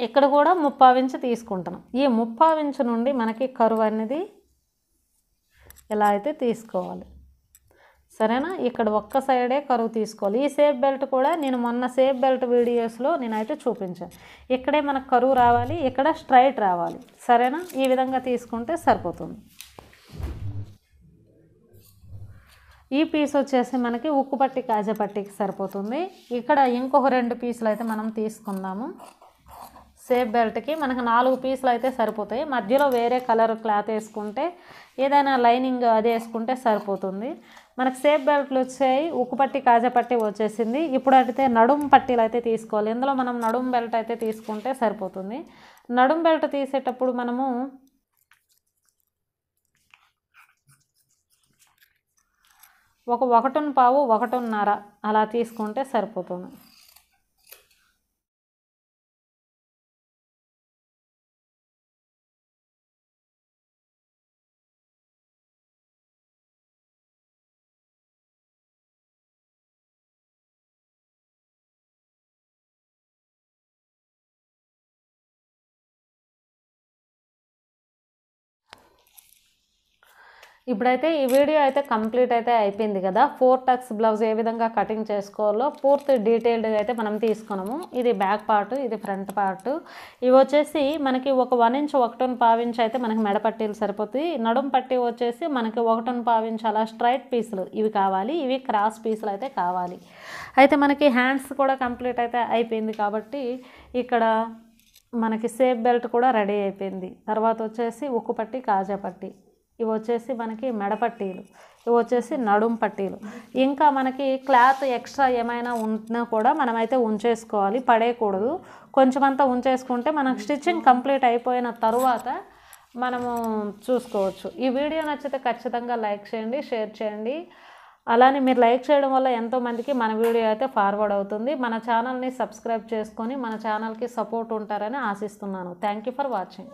ఇక్కడ కూడా ముప్పావించు తీసుకుంటున్నాం ఈ ముప్పావించు నుండి మనకి కరువు అనేది ఎలా అయితే తీసుకోవాలి సరేనా ఇక్కడ ఒక్క సైడే కరువు తీసుకోవాలి ఈ సేఫ్ బెల్ట్ కూడా నేను మొన్న సేఫ్ బెల్ట్ వీడియోస్లో నేనైతే చూపించాను ఇక్కడే మనకు కరువు రావాలి ఇక్కడ స్ట్రైట్ రావాలి సరేనా ఈ విధంగా తీసుకుంటే సరిపోతుంది ఈ పీస్ వచ్చేసి మనకి ఉక్కు పట్టి కాజపట్టికి సరిపోతుంది ఇక్కడ ఇంకొక రెండు పీసులు అయితే మనం తీసుకుందాము సేఫ్ బెల్ట్కి మనకు నాలుగు పీసులు అయితే సరిపోతాయి మధ్యలో వేరే కలర్ క్లాత్ వేసుకుంటే ఏదైనా లైనింగ్ అది వేసుకుంటే సరిపోతుంది మనకు సేఫ్ బెల్ట్లు వచ్చాయి ఉక్కు పట్టి కాజపట్టి వచ్చేసింది ఇప్పుడు అయితే నడుం పట్టీలు అయితే తీసుకోవాలి ఇందులో మనం నడుం బెల్ట్ అయితే తీసుకుంటే సరిపోతుంది నడుం బెల్ట్ తీసేటప్పుడు మనము ఒక ఒకటిన్ పావు ఒకటిన్నర అలా తీసుకుంటే సరిపోతుంది ఇప్పుడైతే ఈ వీడియో అయితే కంప్లీట్ అయితే అయిపోయింది కదా ఫోర్ టక్స్ బ్లౌజ్ ఏ విధంగా కటింగ్ చేసుకోవాలో పూర్తి డీటెయిల్డ్గా అయితే మనం తీసుకున్నాము ఇది బ్యాక్ పార్ట్ ఇది ఫ్రంట్ పార్ట్ ఇవి వచ్చేసి మనకి ఒక వన్ ఇంచ్ ఒకటొన్ పావించి అయితే మనకి మెడపట్టీలు సరిపోతుంది నడుం పట్టి వచ్చేసి మనకి ఒకటొన్ పావించి అలా స్ట్రైట్ పీసులు ఇవి కావాలి ఇవి క్రాస్ పీసులు అయితే కావాలి అయితే మనకి హ్యాండ్స్ కూడా కంప్లీట్ అయితే అయిపోయింది కాబట్టి ఇక్కడ మనకి సేఫ్ బెల్ట్ కూడా రెడీ అయిపోయింది తర్వాత వచ్చేసి ఉక్కు పట్టి కాజా పట్టి ఇవి వచ్చేసి మనకి మెడపట్టీలు ఇవి వచ్చేసి నడుం పట్టీలు ఇంకా మనకి క్లాత్ ఎక్స్ట్రా ఏమైనా ఉన్నా కూడా మనమైతే ఉంచేసుకోవాలి పడేయకూడదు కొంచెమంతా ఉంచేసుకుంటే మనకు స్టిచ్చింగ్ కంప్లీట్ అయిపోయిన తర్వాత మనము చూసుకోవచ్చు ఈ వీడియో నచ్చితే ఖచ్చితంగా లైక్ చేయండి షేర్ చేయండి అలానే మీరు లైక్ చేయడం వల్ల ఎంతోమందికి మన వీడియో అయితే ఫార్వర్డ్ అవుతుంది మన ఛానల్ని సబ్స్క్రైబ్ చేసుకొని మన ఛానల్కి సపోర్ట్ ఉంటారని ఆశిస్తున్నాను థ్యాంక్ యూ ఫర్ వాచింగ్